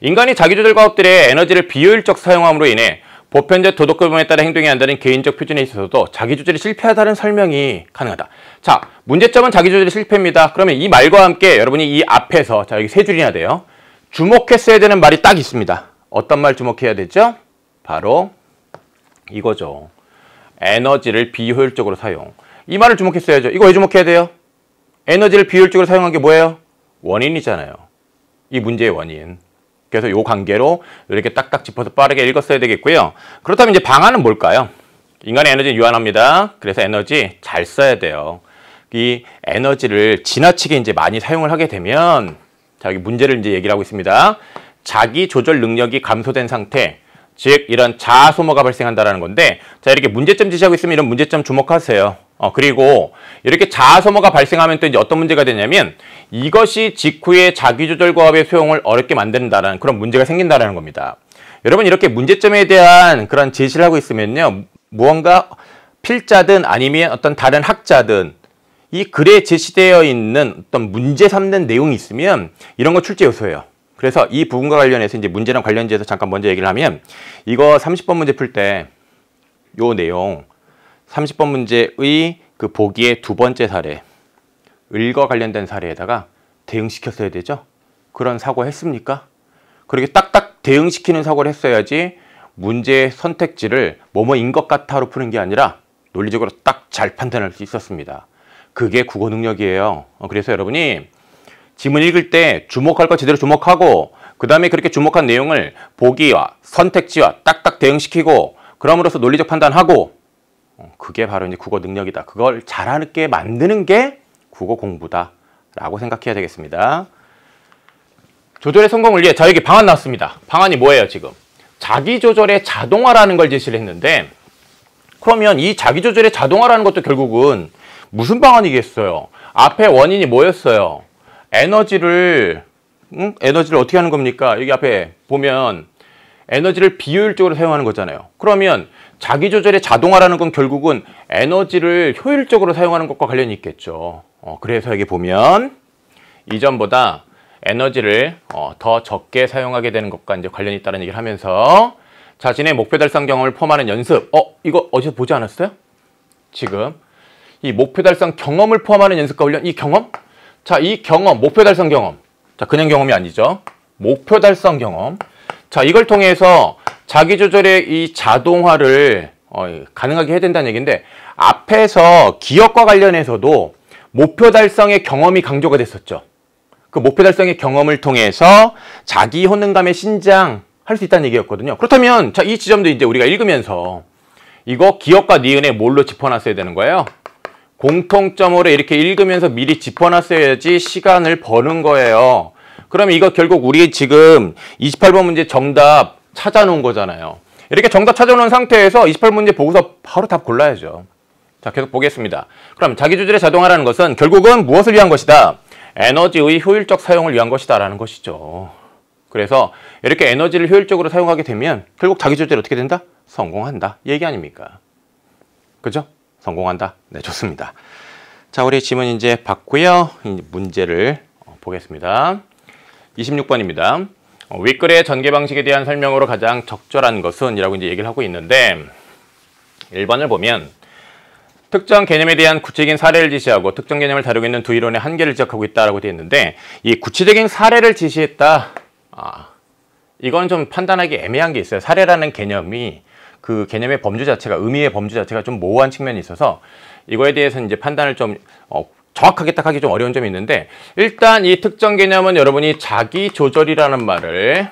인간이 자기조절 과업들의 에너지를 비효율적 사용함으로 인해 보편적 도덕규범에 따라 행동이 한다는 개인적 표준에 있어서도 자기조절이 실패하다는 설명이 가능하다. 자, 문제점은 자기조절이 실패입니다. 그러면 이 말과 함께 여러분이 이 앞에서 자 여기 세 줄이나 돼요. 주목했어야 되는 말이 딱 있습니다. 어떤 말 주목해야 되죠? 바로 이거죠. 에너지를 비효율적으로 사용. 이 말을 주목했어야죠. 이거 왜 주목해야 돼요? 에너지를 비효율적으로 사용한 게 뭐예요? 원인이잖아요. 이 문제의 원인. 그래서 요 관계로 이렇게 딱딱 짚어서 빠르게 읽었어야 되겠고요. 그렇다면 이제 방안은 뭘까요? 인간의 에너지는 유한합니다. 그래서 에너지 잘 써야 돼요. 이 에너지를 지나치게 이제 많이 사용을 하게 되면 자, 여기 문제를 이제 얘기를 하고 있습니다. 자기 조절 능력이 감소된 상태, 즉 이런 자소모가 아 발생한다는 건데 자 이렇게 문제점 지시하고 있으면 이런 문제점 주목하세요. 어, 그리고 이렇게 자아소모가 발생하면 또 이제 어떤 문제가 되냐면 이것이 직후에 자기조절 과업의 소용을 어렵게 만든다는 그런 문제가 생긴다는 겁니다. 여러분 이렇게 문제점에 대한 그런 제시를 하고 있으면요. 무언가 필자든 아니면 어떤 다른 학자든 이 글에 제시되어 있는 어떤 문제 삼는 내용이 있으면 이런 거 출제 요소예요. 그래서 이 부분과 관련해서 이제 문제랑 관련지에서 잠깐 먼저 얘기를 하면 이거 30번 문제 풀 때 요 내용 30번 문제의 그 보기의 두 번째 사례 을과 관련된 사례에다가 대응시켰어야 되죠. 그런 사고 했습니까? 그렇게 딱딱 대응시키는 사고를 했어야지 문제의 선택지를 뭐뭐인 것 같아로 푸는 게 아니라 논리적으로 딱 잘 판단할 수 있었습니다. 그게 국어 능력이에요. 어, 그래서 여러분이 지문 읽을 때 주목할 거 제대로 주목하고 그 다음에 그렇게 주목한 내용을 보기와 선택지와 딱딱 대응시키고 그럼으로써 논리적 판단하고 어, 그게 바로 이제 국어 능력이다. 그걸 잘하게 는 만드는 게 국어 공부다. 라고 생각해야 되겠습니다. 조절의 성공 을 위해 자 여기 방안 나왔습니다. 방안이 뭐예요 지금? 자기 조절의 자동화라는 걸 제시를 했는데 그러면 이 자기 조절의 자동화라는 것도 결국은 무슨 방안이겠어요? 앞에 원인이 뭐였어요? 에너지를 응? 에너지를 어떻게 하는 겁니까? 여기 앞에 보면 에너지를 비효율적으로 사용하는 거잖아요. 그러면 자기 조절의 자동화라는 건 결국은 에너지를 효율적으로 사용하는 것과 관련이 있겠죠. 어, 그래서 여기 보면 이전보다 에너지를 어, 더 적게 사용하게 되는 것과 이제 관련이 있다는 얘기를 하면서 자신의 목표 달성 경험을 포함하는 연습. 어, 이거 어디서 보지 않았어요? 지금 이 목표 달성 경험을 포함하는 연습과 관련 이 경험 자, 이 경험, 목표 달성 경험. 자, 그냥 경험이 아니죠. 목표 달성 경험. 자, 이걸 통해서 자기 조절의 이 자동화를 어, 예, 가능하게 해야 된다는 얘기인데 앞에서 기업과 관련해서도 목표 달성의 경험이 강조가 됐었죠. 그 목표 달성의 경험을 통해서 자기 효능감의 신장 할 수 있다는 얘기였거든요. 그렇다면 자, 이 지점도 이제 우리가 읽으면서 이거 기업과 니은에 뭘로 짚어놨어야 되는 거예요? 공통점으로 이렇게 읽으면서 미리 짚어놨어야지 시간을 버는 거예요. 그럼 이거 결국 우리 지금 28번 문제 정답 찾아놓은 거잖아요. 이렇게 정답 찾아놓은 상태에서 28문제 번 보고서 바로 답 골라야죠. 자, 계속 보겠습니다. 그럼 자기조절의 자동화라는 것은 결국은 무엇을 위한 것이다? 에너지의 효율적 사용을 위한 것이다라는 것이죠. 그래서 이렇게 에너지를 효율적으로 사용하게 되면 결국 자기조절이 어떻게 된다? 성공한다. 얘기 아닙니까? 그죠? 성공한다. 네, 좋습니다. 자, 우리 지문 이제 봤고요. 이제 문제를 어, 보겠습니다. 26번입니다. 어, 윗글의 전개 방식에 대한 설명으로 가장 적절한 것은 이라고 이제 얘기를 하고 있는데 1번을 보면 특정 개념에 대한 구체적인 사례를 지시하고 특정 개념을 다루고 있는 두 이론의 한계를 지적하고 있다라고 되어 있는데 이 구체적인 사례를 지시했다. 아, 이건 좀 판단하기 애매한 게 있어요. 사례라는 개념이 그 개념의 범주 자체가 의미의 범주 자체가 좀 모호한 측면이 있어서 이거에 대해서는 이제 판단을 좀 어, 정확하게 딱 하기 좀 어려운 점이 있는데 일단 이 특정 개념은 여러분이 자기 조절이라는 말을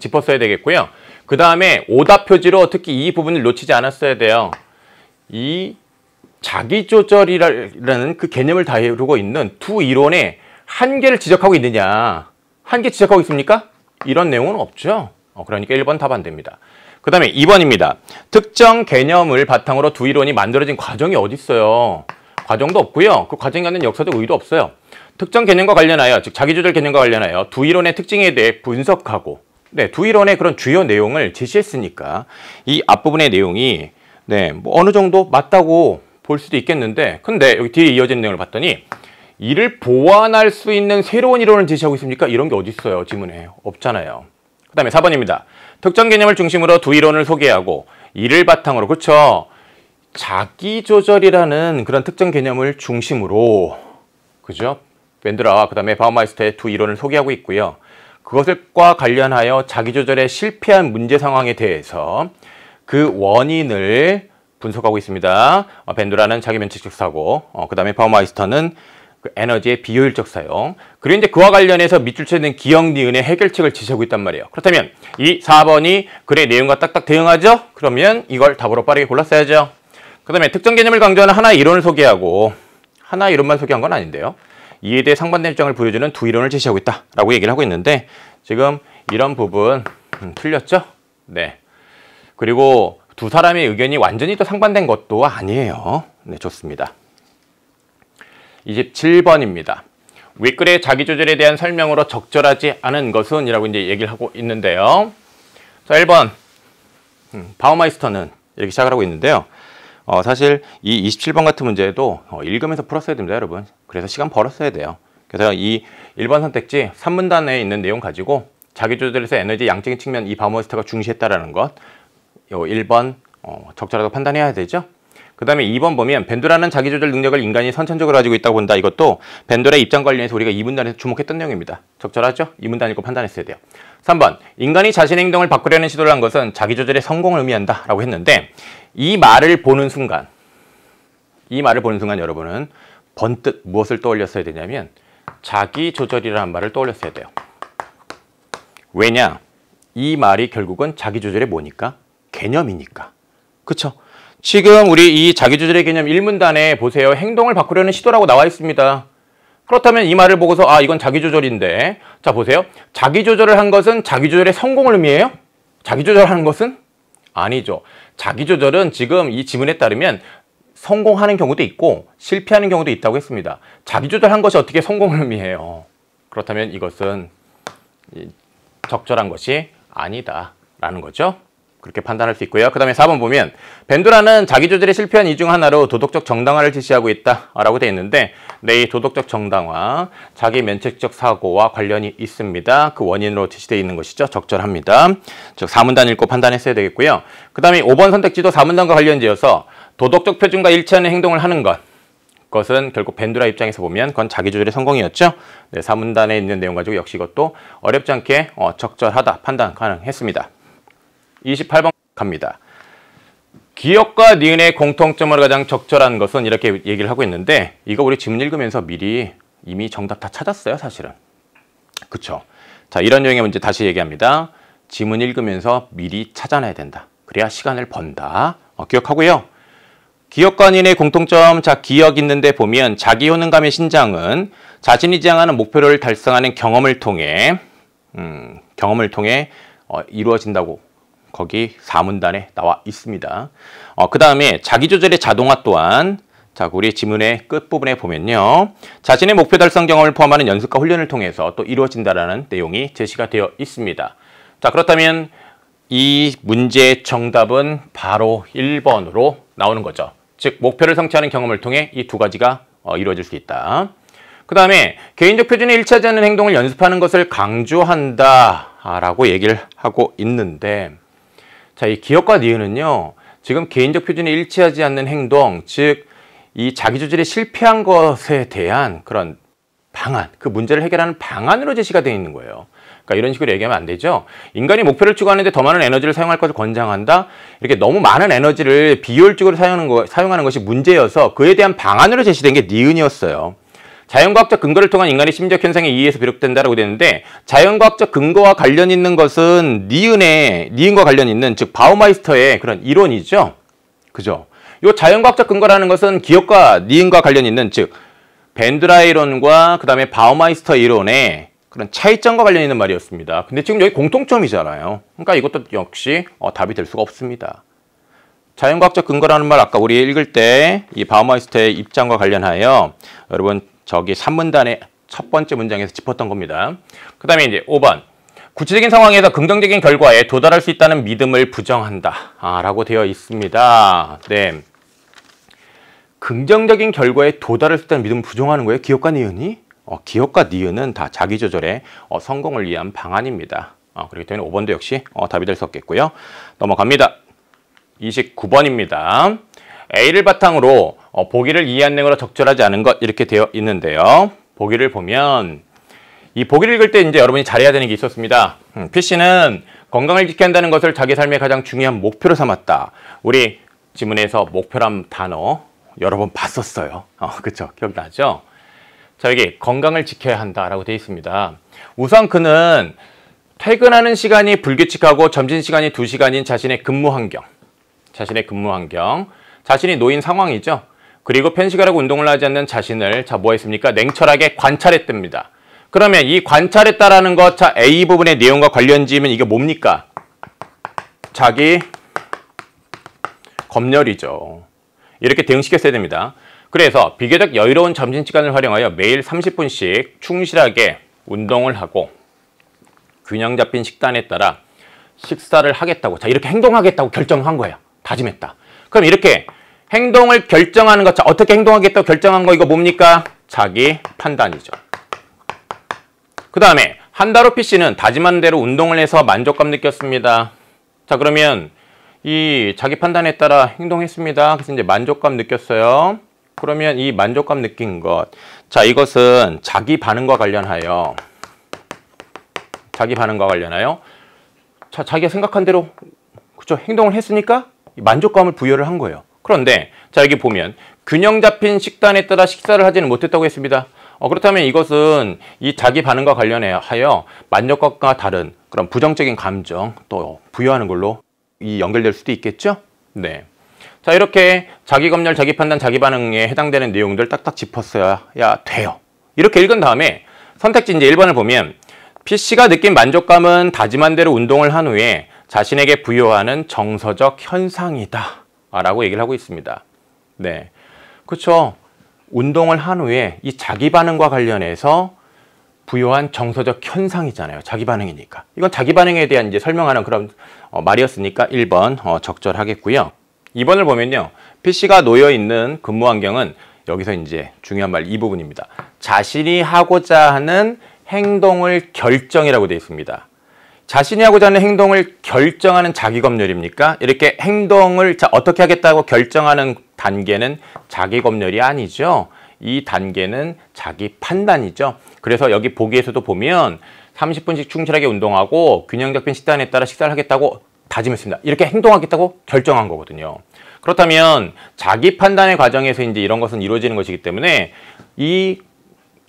짚었어야 되겠고요. 그 다음에 오답 표지로 특히 이 부분을 놓치지 않았어야 돼요. 이 자기 조절이라는 그 개념을 다루고 있는 두 이론의 한계를 지적하고 있느냐 한계 지적하고 있습니까? 이런 내용은 없죠. 어, 그러니까 1번 답 안 됩니다. 그 다음에 2번입니다. 특정 개념을 바탕으로 두 이론이 만들어진 과정이 어디 있어요? 과정도 없고요. 그 과정이 갖는 역사적 의도 없어요. 특정 개념과 관련하여, 즉 자기조절 개념과 관련하여 두 이론의 특징에 대해 분석하고 네, 두 이론의 그런 주요 내용을 제시했으니까 이 앞부분의 내용이 네, 뭐 어느 정도 맞다고 볼 수도 있겠는데 근데 여기 뒤에 이어진 내용을 봤더니 이를 보완할 수 있는 새로운 이론을 제시하고 있습니까? 이런 게 어디 있어요, 지문에. 없잖아요. 그 다음에 4번입니다. 특정 개념을 중심으로 두 이론을 소개하고 이를 바탕으로 그쵸 그렇죠? 자기 조절이라는 그런 특정 개념을 중심으로 그죠 벤드라와그 다음에 바우마이스터의 두 이론을 소개하고 있고요 그것과 관련하여 자기 조절에 실패한 문제 상황에 대해서 그 원인을 분석하고 있습니다. 벤드라는 자기 면책식 사고, 어, 그 다음에 파워마이스터는 그 에너지의 비효율적 사용 그리고 이제 그와 관련해서 밑줄 쳐있는 기역 니은의 해결책을 지시하고 있단 말이에요 그렇다면 이 4번이 글의 내용과 딱딱 대응하죠? 그러면 이걸 답으로 빠르게 골랐어야죠 그 다음에 특정 개념을 강조하는 하나의 이론을 소개하고 하나의 이론만 소개한 건 아닌데요 이에 대해 상반된 입장을 보여주는 두 이론을 제시하고 있다라고 얘기를 하고 있는데 지금 이런 부분 음, 틀렸죠? 네 그리고 두 사람의 의견이 완전히 또 상반된 것도 아니에요 네 좋습니다 27번입니다. 윗글의 자기조절에 대한 설명으로 적절하지 않은 것은 이라고 이제 얘기를 하고 있는데요. 자, 1번. 음, 바우마이스터는 이렇게 시작을 하고 있는데요. 어, 사실 이 27번 같은 문제도 어, 읽으면서 풀었어야 됩니다, 여러분. 그래서 시간 벌었어야 돼요. 그래서 이 1번 선택지 3문단에 있는 내용 가지고 자기조절에서 에너지 양적인 측면 이 바우마이스터가 중시했다라는 것, 요 1번 어, 적절하다고 판단해야 되죠. 그 다음에 2번 보면 벤도라는 자기조절 능력을 인간이 선천적으로 가지고 있다고 본다. 이것도 벤도라의 입장 관련해서 우리가 2분단에서 주목했던 내용입니다. 적절하죠? 2분단이고 판단했어야 돼요. 3번 인간이 자신의 행동을 바꾸려는 시도를 한 것은 자기조절의 성공을 의미한다. 라고 했는데 이 말을 보는 순간 이 말을 보는 순간 여러분은 번뜻 무엇을 떠올렸어야 되냐면 자기조절이라는 말을 떠올렸어야 돼요. 왜냐? 이 말이 결국은 자기조절의 뭐니까? 개념이니까. 그렇죠? 지금 우리 이자기조절의 개념 1문단에 보세요. 행동을 바꾸려는 시도라고 나와 있습니다. 그렇다면 이 말을 보고서 아 이건 자기조절인데 자 보세요. 자기조절을 한 것은 자기조절의 성공을 의미해요? 자기조절하는 것은? 아니죠. 자기조절은 지금 이 지문에 따르면 성공하는 경우도 있고 실패하는 경우도 있다고 했습니다. 자기조절한 것이 어떻게 성공을 의미해요? 그렇다면 이것은 적절한 것이 아니다라는 거죠. 그렇게 판단할 수 있고요. 그 다음에 4번 보면 벤두라는 자기 조절에 실패한 이중 하나로 도덕적 정당화를 제시하고 있다라고 되어 있는데 네, 이 도덕적 정당화, 자기 면책적 사고와 관련이 있습니다. 그 원인으로 제시되어 있는 것이죠. 적절합니다. 즉 4문단 읽고 판단했어야 되겠고요. 그 다음에 5번 선택지도 4문단과 관련지어서 도덕적 표준과 일치하는 행동을 하는 것그 것은 결국 벤두라 입장에서 보면 그건 자기 조절의 성공이었죠. 네, 4문단에 있는 내용 가지고 역시 이것도 어렵지 않게 어, 적절하다 판단 가능했습니다. 28번 갑니다. 기업과 니은의 공통점으로 가장 적절한 것은 이렇게 얘기를 하고 있는데 이거 우리 지문 읽으면서 미리 이미 정답 다 찾았어요 사실은. 그쵸? 자 이런 유형의 문제 다시 얘기합니다. 지문 읽으면서 미리 찾아내야 된다. 그래야 시간을 번다. 어, 기억하고요. 기업과 니은의 공통점, 자 기억 있는데 보면 자기 효능감의 신장은 자신이 지향하는 목표를 달성하는 경험을 통해 음, 경험을 통해 어, 이루어진다고 거기 4문단에 나와 있습니다. 어, 그 다음에 자기조절의 자동화 또한 자, 우리 지문의 끝부분에 보면요. 자신의 목표 달성 경험을 포함하는 연습과 훈련을 통해서 또 이루어진다라는 내용이 제시가 되어 있습니다. 자, 그렇다면 이 문제의 정답은 바로 1번으로 나오는 거죠. 즉, 목표를 성취하는 경험을 통해 이 두 가지가 어, 이루어질 수 있다. 그 다음에 개인적 표준에 일치하지 않는 행동을 연습하는 것을 강조한다 라고 얘기를 하고 있는데 자, 이 기업과 니은은요. 지금 개인적 표준에 일치하지 않는 행동, 즉 이 자기 조절에 실패한 것에 대한 그런 방안, 그 문제를 해결하는 방안으로 제시가 되어 있는 거예요. 그러니까 이런 식으로 얘기하면 안 되죠. 인간이 목표를 추구하는데 더 많은 에너지를 사용할 것을 권장한다. 이렇게 너무 많은 에너지를 비효율적으로 사용하는, 거, 사용하는 것이 문제여서 그에 대한 방안으로 제시된 게 니은이었어요. 자연과학적 근거를 통한 인간의 심리적 현상에 의해서 비롯된다라고 되는데 자연과학적 근거와 관련 있는 것은 니은의 니은과 관련 있는 즉 바우마이스터의 그런 이론이죠. 그죠? 요 자연과학적 근거라는 것은 기억과 니은과 관련 있는 즉 벤드라 이론과 그다음에 바우마이스터 이론의 그런 차이점과 관련 있는 말이었습니다. 근데 지금 여기 공통점이잖아요. 그러니까 이것도 역시 어, 답이 될 수가 없습니다. 자연과학적 근거라는 말 아까 우리 읽을 때 이 바우마이스터의 입장과 관련하여 여러분 저기 3문단의 첫 번째 문장에서 짚었던 겁니다. 그 다음에 이제 5번. 구체적인 상황에서 긍정적인 결과에 도달할 수 있다는 믿음을 부정한다. 아, 라고 되어 있습니다. 네. 긍정적인 결과에 도달할 수 있다는 믿음을 부정하는 거예요. 기업과 니은이? 어, 기업과 니은은 다 자기 조절에 어, 성공을 위한 방안입니다. 어, 그렇기 때문에 5번도 역시 어, 답이 될 수 없겠고요. 넘어갑니다. 29번입니다. A를 바탕으로 어, 보기를 이해한 내용으로 적절하지 않은 것 이렇게 되어 있는데요. 보기를 보면 이 보기를 읽을 때 이제 여러분이 잘해야 되는 게 있었습니다. 음, PC는 건강을 지켜야 한다는 것을 자기 삶의 가장 중요한 목표로 삼았다. 우리 지문에서 목표란 단어 여러 번 봤었어요. 어, 그쵸? 기억나죠? 자, 여기 건강을 지켜야 한다라고 되어 있습니다. 우선 그는 퇴근하는 시간이 불규칙하고 점심 시간이 두시간인 자신의 근무 환경, 자신의 근무 환경, 자신이 노인 상황이죠. 그리고 편식하라고 운동을 하지 않는 자신을 자 뭐했습니까? 냉철하게 관찰했답니다. 그러면 이 관찰했다라는 것, 자 A 부분의 내용과 관련 지으면 이게 뭡니까? 자기 검열이죠. 이렇게 대응시켰어야 됩니다. 그래서 비교적 여유로운 점심시간을 활용하여 매일 30분씩 충실하게 운동을 하고 균형 잡힌 식단에 따라 식사를 하겠다고 자 이렇게 행동하겠다고 결정한 거예요. 다짐했다. 그럼 이렇게 행동을 결정하는 것, 자, 어떻게 행동하겠다고 결정한 거 이거 뭡니까? 자기 판단이죠. 그 다음에 한다로 PC는 다짐한 대로 운동을 해서 만족감 느꼈습니다. 자 그러면 이 자기 판단에 따라 행동했습니다. 그래서 이제 만족감 느꼈어요. 그러면 이 만족감 느낀 것, 자 이것은 자기 반응과 관련하여 자기 반응과 관련하여 자 자기가 생각한 대로 그죠 행동을 했으니까 만족감을 부여를 한 거예요. 그런데 자 여기 보면 균형 잡힌 식단에 따라 식사를 하지는 못했다고 했습니다. 어, 그렇다면 이것은 이 자기 반응과 관련 하여 만족감과 다른 그런 부정적인 감정 또 부여하는 걸로 이 연결될 수도 있겠죠? 네. 자 이렇게 자기 검열, 자기 판단, 자기 반응에 해당되는 내용들 딱딱 짚었어야 돼요. 이렇게 읽은 다음에 선택지 이제 1번을 보면 PC가 느낀 만족감은 다짐한 대로 운동을 한 후에 자신에게 부여하는 정서적 현상이다. 라고 얘기를 하고 있습니다. 네. 그렇죠. 운동을 한 후에 이 자기 반응과 관련해서 부여한 정서적 현상이잖아요. 자기 반응이니까. 이건 자기 반응에 대한 이제 설명하는 그런 어, 말이었으니까 1번 어, 적절하겠고요. 2번을 보면요. PC가 놓여 있는 근무 환경은 여기서 이제 중요한 말 이 부분입니다. 자신이 하고자 하는 행동을 결정이라고 되어 있습니다. 자신이 하고자 하는 행동을 결정하는 자기검열입니까? 이렇게 행동을 자, 어떻게 하겠다고 결정하는 단계는 자기검열이 아니죠. 이 단계는 자기 판단이죠. 그래서 여기 보기에서도 보면 30분씩 충실하게 운동하고 균형 잡힌 식단에 따라 식사를 하겠다고 다짐했습니다. 이렇게 행동하겠다고 결정한 거거든요. 그렇다면 자기 판단의 과정에서 이제 이런 것은 이루어지는 것이기 때문에 이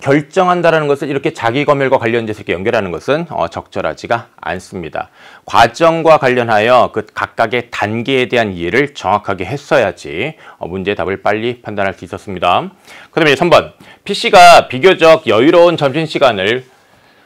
결정한다는 것을 이렇게 자기 검열과 관련돼서 이렇게 연결하는 것은 어, 적절하지가 않습니다. 과정과 관련하여 그 각각의 단계에 대한 이해를 정확하게 했어야지 어, 문제의 답을 빨리 판단할 수 있었습니다. 그 다음에 3번 PC가 비교적 여유로운 점심시간을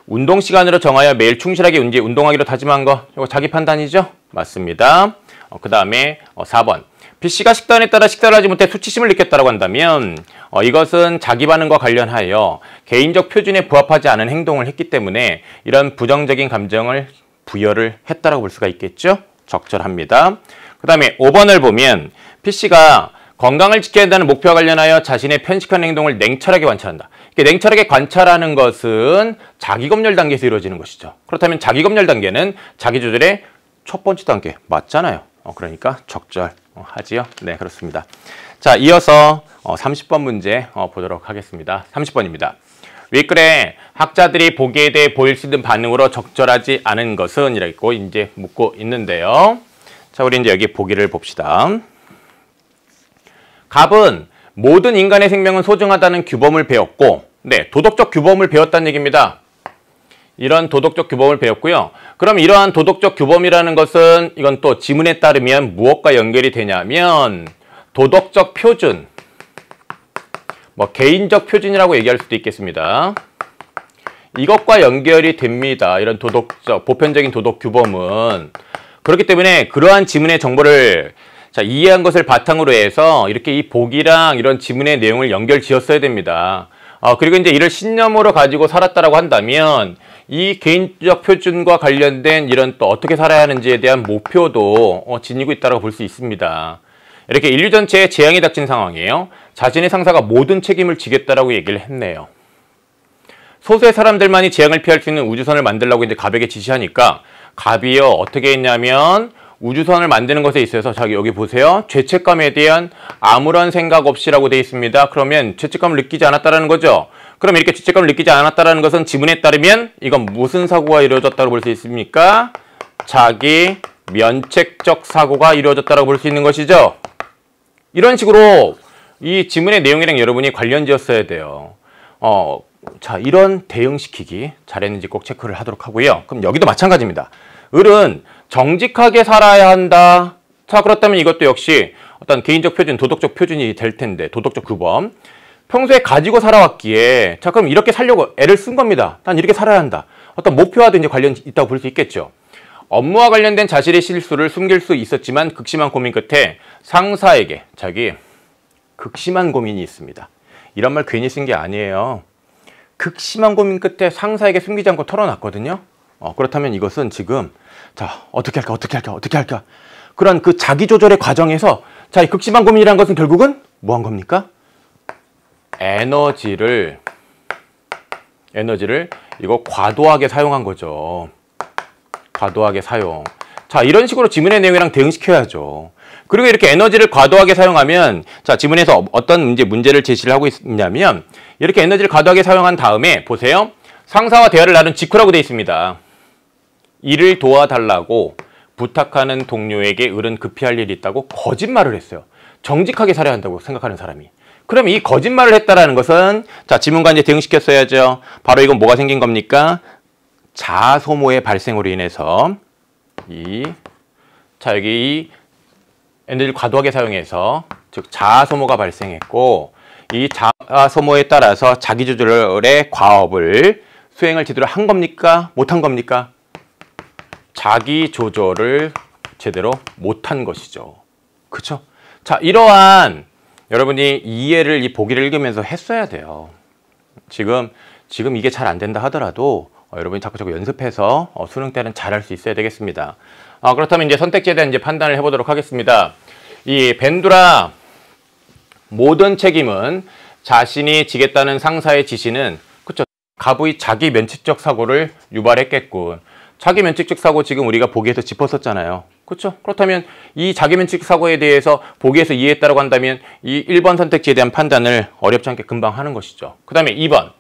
운동 시간으로 정하여 매일 충실하게 운동하기로 다짐한 거 이거 자기 판단이죠? 맞습니다. 어, 그 다음에 4번 어, B씨가 식단에 따라 식사를 하지 못해 수치심을 느꼈다고 한다면 어, 이것은 자기 반응과 관련하여 개인적 표준에 부합하지 않은 행동을 했기 때문에 이런 부정적인 감정을 부여를 했다고볼 수가 있겠죠? 적절합니다. 그 다음에 5번을 보면 B씨가 건강을 지켜야 한다는 목표와 관련하여 자신의 편식한 행동을 냉철하게 관찰한다. 냉철하게 관찰하는 것은 자기검열 단계에서 이루어지는 것이죠. 그렇다면 자기검열 단계는 자기조절의 첫 번째 단계 맞잖아요. 어, 그러니까 적절하지요. 어, 네, 그렇습니다. 자, 이어서 어, 30번 문제 어, 보도록 하겠습니다. 30번입니다. 윗글에 학자들이 보기에 대해 보일 수 있는 반응으로 적절하지 않은 것은 이라고 이제 묻고 있는데요. 자, 우리 이제 여기 보기를 봅시다. 갑은 모든 인간의 생명은 소중하다는 규범을 배웠고, 네, 도덕적 규범을 배웠다는 얘기입니다. 이런 도덕적 규범을 배웠고요. 그럼 이러한 도덕적 규범이라는 것은 이건 또 지문에 따르면 무엇과 연결이 되냐면 도덕적 표준, 뭐 개인적 표준이라고 얘기할 수도 있겠습니다. 이것과 연결이 됩니다. 이런 도덕적, 보편적인 도덕 규범은. 그렇기 때문에 그러한 지문의 정보를 자, 이해한 것을 바탕으로 해서 이렇게 이 복이랑 이런 지문의 내용을 연결 지었어야 됩니다. 어, 그리고 이제 이를 신념으로 가지고 살았다라고 한다면 이 개인적 표준과 관련된 이런 또 어떻게 살아야 하는지에 대한 목표도 어, 지니고 있다고 볼 수 있습니다. 이렇게 인류 전체에 재앙이 닥친 상황이에요. 자신의 상사가 모든 책임을 지겠다라고 얘기를 했네요. 소수의 사람들만이 재앙을 피할 수 있는 우주선을 만들라고 이제 갑에게 지시하니까 갑이요 어떻게 했냐면 우주선을 만드는 것에 있어서 자기 여기 보세요. 죄책감에 대한 아무런 생각 없이라고 되어 있습니다. 그러면 죄책감을 느끼지 않았다라는 거죠. 그럼 이렇게 죄책감을 느끼지 않았다는 것은 지문에 따르면 이건 무슨 사고가 이루어졌다고 볼 수 있습니까? 자기 면책적 사고가 이루어졌다고 볼 수 있는 것이죠. 이런 식으로 이 지문의 내용이랑 여러분이 관련지었어야 돼요. 어, 자, 이런 대응시키기 잘했는지 꼭 체크를 하도록 하고요. 그럼 여기도 마찬가지입니다. 을은 정직하게 살아야 한다. 자, 그렇다면 이것도 역시 어떤 개인적 표준, 도덕적 표준이 될 텐데, 도덕적 규범. 평소에 가지고 살아왔기에 자 그럼 이렇게 살려고 애를 쓴 겁니다. 난 이렇게 살아야 한다. 어떤 목표와도 이제 관련 있다고 볼 수 있겠죠. 업무와 관련된 자신의 실수를 숨길 수 있었지만 극심한 고민 끝에 상사에게 자기 극심한 고민이 있습니다. 이런 말 괜히 쓴 게 아니에요. 극심한 고민 끝에 상사에게 숨기지 않고 털어놨거든요. 어, 그렇다면 이것은 지금 자 어떻게 할까 어떻게 할까 어떻게 할까 그런 그 자기 조절의 과정에서 자이 극심한 고민이라는 것은 결국은 뭐 한 겁니까? 에너지를 에너지를 이거 과도하게 사용한 거죠. 과도하게 사용. 자, 이런 식으로 지문의 내용이랑 대응시켜야죠. 그리고 이렇게 에너지를 과도하게 사용하면 자, 지문에서 어떤 문제, 문제를 제시를 하고 있냐면 이렇게 에너지를 과도하게 사용한 다음에 보세요. 상사와 대화를 나눈 직후라고 되어 있습니다. 일을 도와달라고 부탁하는 동료에게 을은 급히 할 일이 있다고 거짓말을 했어요. 정직하게 살아야 한다고 생각하는 사람이. 그럼 이 거짓말을 했다라는 것은 자 지문과 이제 대응시켰어야죠. 바로 이건 뭐가 생긴 겁니까? 자소모의 발생으로 인해서 이 자 여기 엔드를 과도하게 사용해서 즉 자소모가 발생했고 이 자소모에 따라서 자기조절의 과업을 수행을 제대로 한 겁니까? 못한 겁니까? 자기 조절을 제대로 못한 것이죠. 그렇죠? 자, 이러한 여러분이 이해를 이 보기를 읽으면서 했어야 돼요. 지금 지금 이게 잘 안 된다 하더라도 어, 여러분이 자꾸 자꾸 연습해서 어, 수능 때는 잘할 수 있어야 되겠습니다. 아, 그렇다면 이제 선택지에 대한 이제 판단을 해보도록 하겠습니다. 이 벤두라 모든 책임은 자신이 지겠다는 상사의 지시는 그쵸 가부의 자기 면책적 사고를 유발했겠군. 자기 면책적 사고 지금 우리가 보기에서 짚었었잖아요. 그렇죠. 그렇다면 이자기면책 사고에 대해서 보기에서 이해했다고 한다면 이 1번 선택지에 대한 판단을 어렵지 않게 금방 하는 것이죠. 그 다음에 2번.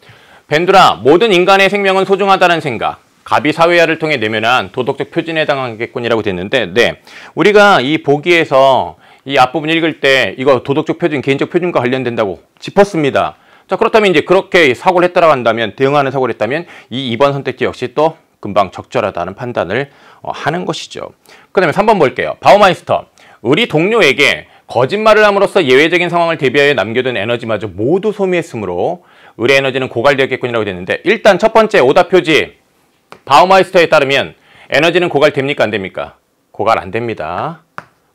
벤드라 모든 인간의 생명은 소중하다는 생각. 갑이 사회화를 통해 내면한 도덕적 표준에 해당하겠군이라고 됐는데 네. 우리가 이 보기에서 이 앞부분 읽을 때 이거 도덕적 표준, 개인적 표준과 관련된다고 짚었습니다. 자 그렇다면 이제 그렇게 사고를 했다라고 한다면 대응하는 사고를 했다면 이 2번 선택지 역시 또 금방 적절하다는 판단을 어, 하는 것이죠. 그 다음에 3번 볼게요. 바오마이스터 우리 동료에게 거짓말을 함으로써 예외적인 상황을 대비하여 남겨둔 에너지마저 모두 소비했으므로 의뢰 에너지는 고갈되었겠군이라고 됐는데 일단 첫 번째 오답 표지 바오마이스터에 따르면 에너지는 고갈됩니까? 안 됩니까? 고갈 안 됩니다.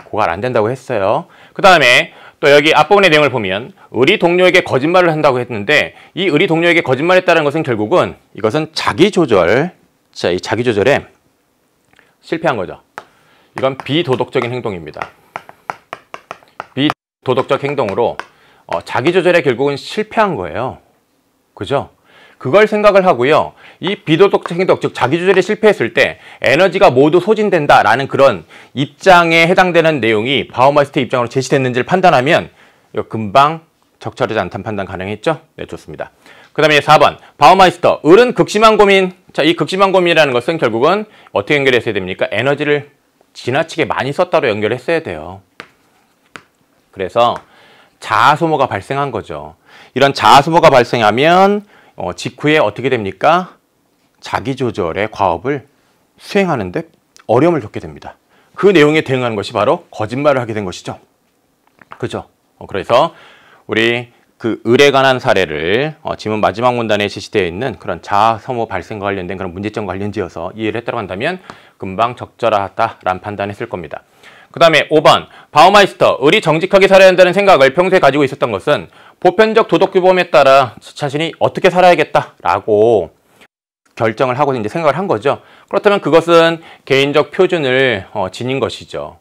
고갈 안 된다고 했어요. 그 다음에 또 여기 앞부분의 내용을 보면 의리 동료에게 거짓말을 한다고 했는데 이 의리 동료에게 거짓말했다는 것은 결국은 이것은 자기 조절 자, 이 자기 조절에 실패한 거죠. 이건 비도덕적인 행동입니다. 비도덕적 행동으로 어, 자기 조절에 결국은 실패한 거예요. 그죠? 그걸 생각을 하고요. 이 비도덕적 행동, 즉 자기 조절에 실패했을 때 에너지가 모두 소진된다라는 그런 입장에 해당되는 내용이 바오마스트 입장으로 제시됐는지를 판단하면 금방 적절하지 않다는 판단 가능했죠? 네, 좋습니다. 그 다음에 4번 바우마이스터 을은 극심한 고민 자 이 극심한 고민이라는 것은 결국은 어떻게 연결했어야 됩니까? 에너지를 지나치게 많이 썼다로 연결했어야 돼요. 그래서 자아소모가 발생한 거죠. 이런 자아소모가 발생하면 어, 직후에 어떻게 됩니까? 자기조절의 과업을 수행하는데 어려움을 겪게 됩니다. 그 내용에 대응하는 것이 바로 거짓말을 하게 된 것이죠. 그죠? 어, 그래서 우리 그 을에 관한 사례를 어, 지문 마지막 문단에 제시되어 있는 그런 자아혐오 발생과 관련된 그런 문제점 관련지어서 이해를 했다고 한다면 금방 적절하다라는 판단했을 겁니다. 그 다음에 5번 바우마이스터 을이 정직하게 살아야 한다는 생각을 평소에 가지고 있었던 것은 보편적 도덕규범에 따라 자신이 어떻게 살아야겠다라고 결정을 하고 이제 생각을 한 거죠. 그렇다면 그것은 개인적 표준을 어, 지닌 것이죠.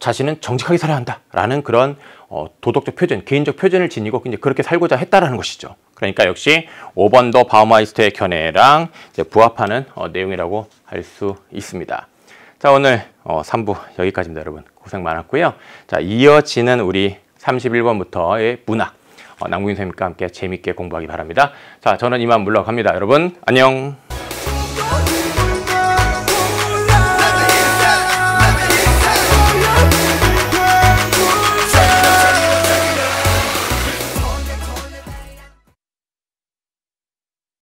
자신은 정직하게 살아야 한다라는 그런 어, 도덕적 표준, 개인적 표준을 지니고 이제 그렇게 살고자 했다라는 것이죠. 그러니까 역시 5번도 바우마이스터의 견해랑 이제 부합하는 어, 내용이라고 할 수 있습니다. 자 오늘 어, 3부 여기까지입니다 여러분 고생 많았고요. 자 이어지는 우리 31번부터의 문학 어, 남궁인 선생님과 함께 재밌게 공부하기 바랍니다. 자 저는 이만 물러갑니다. 여러분 안녕.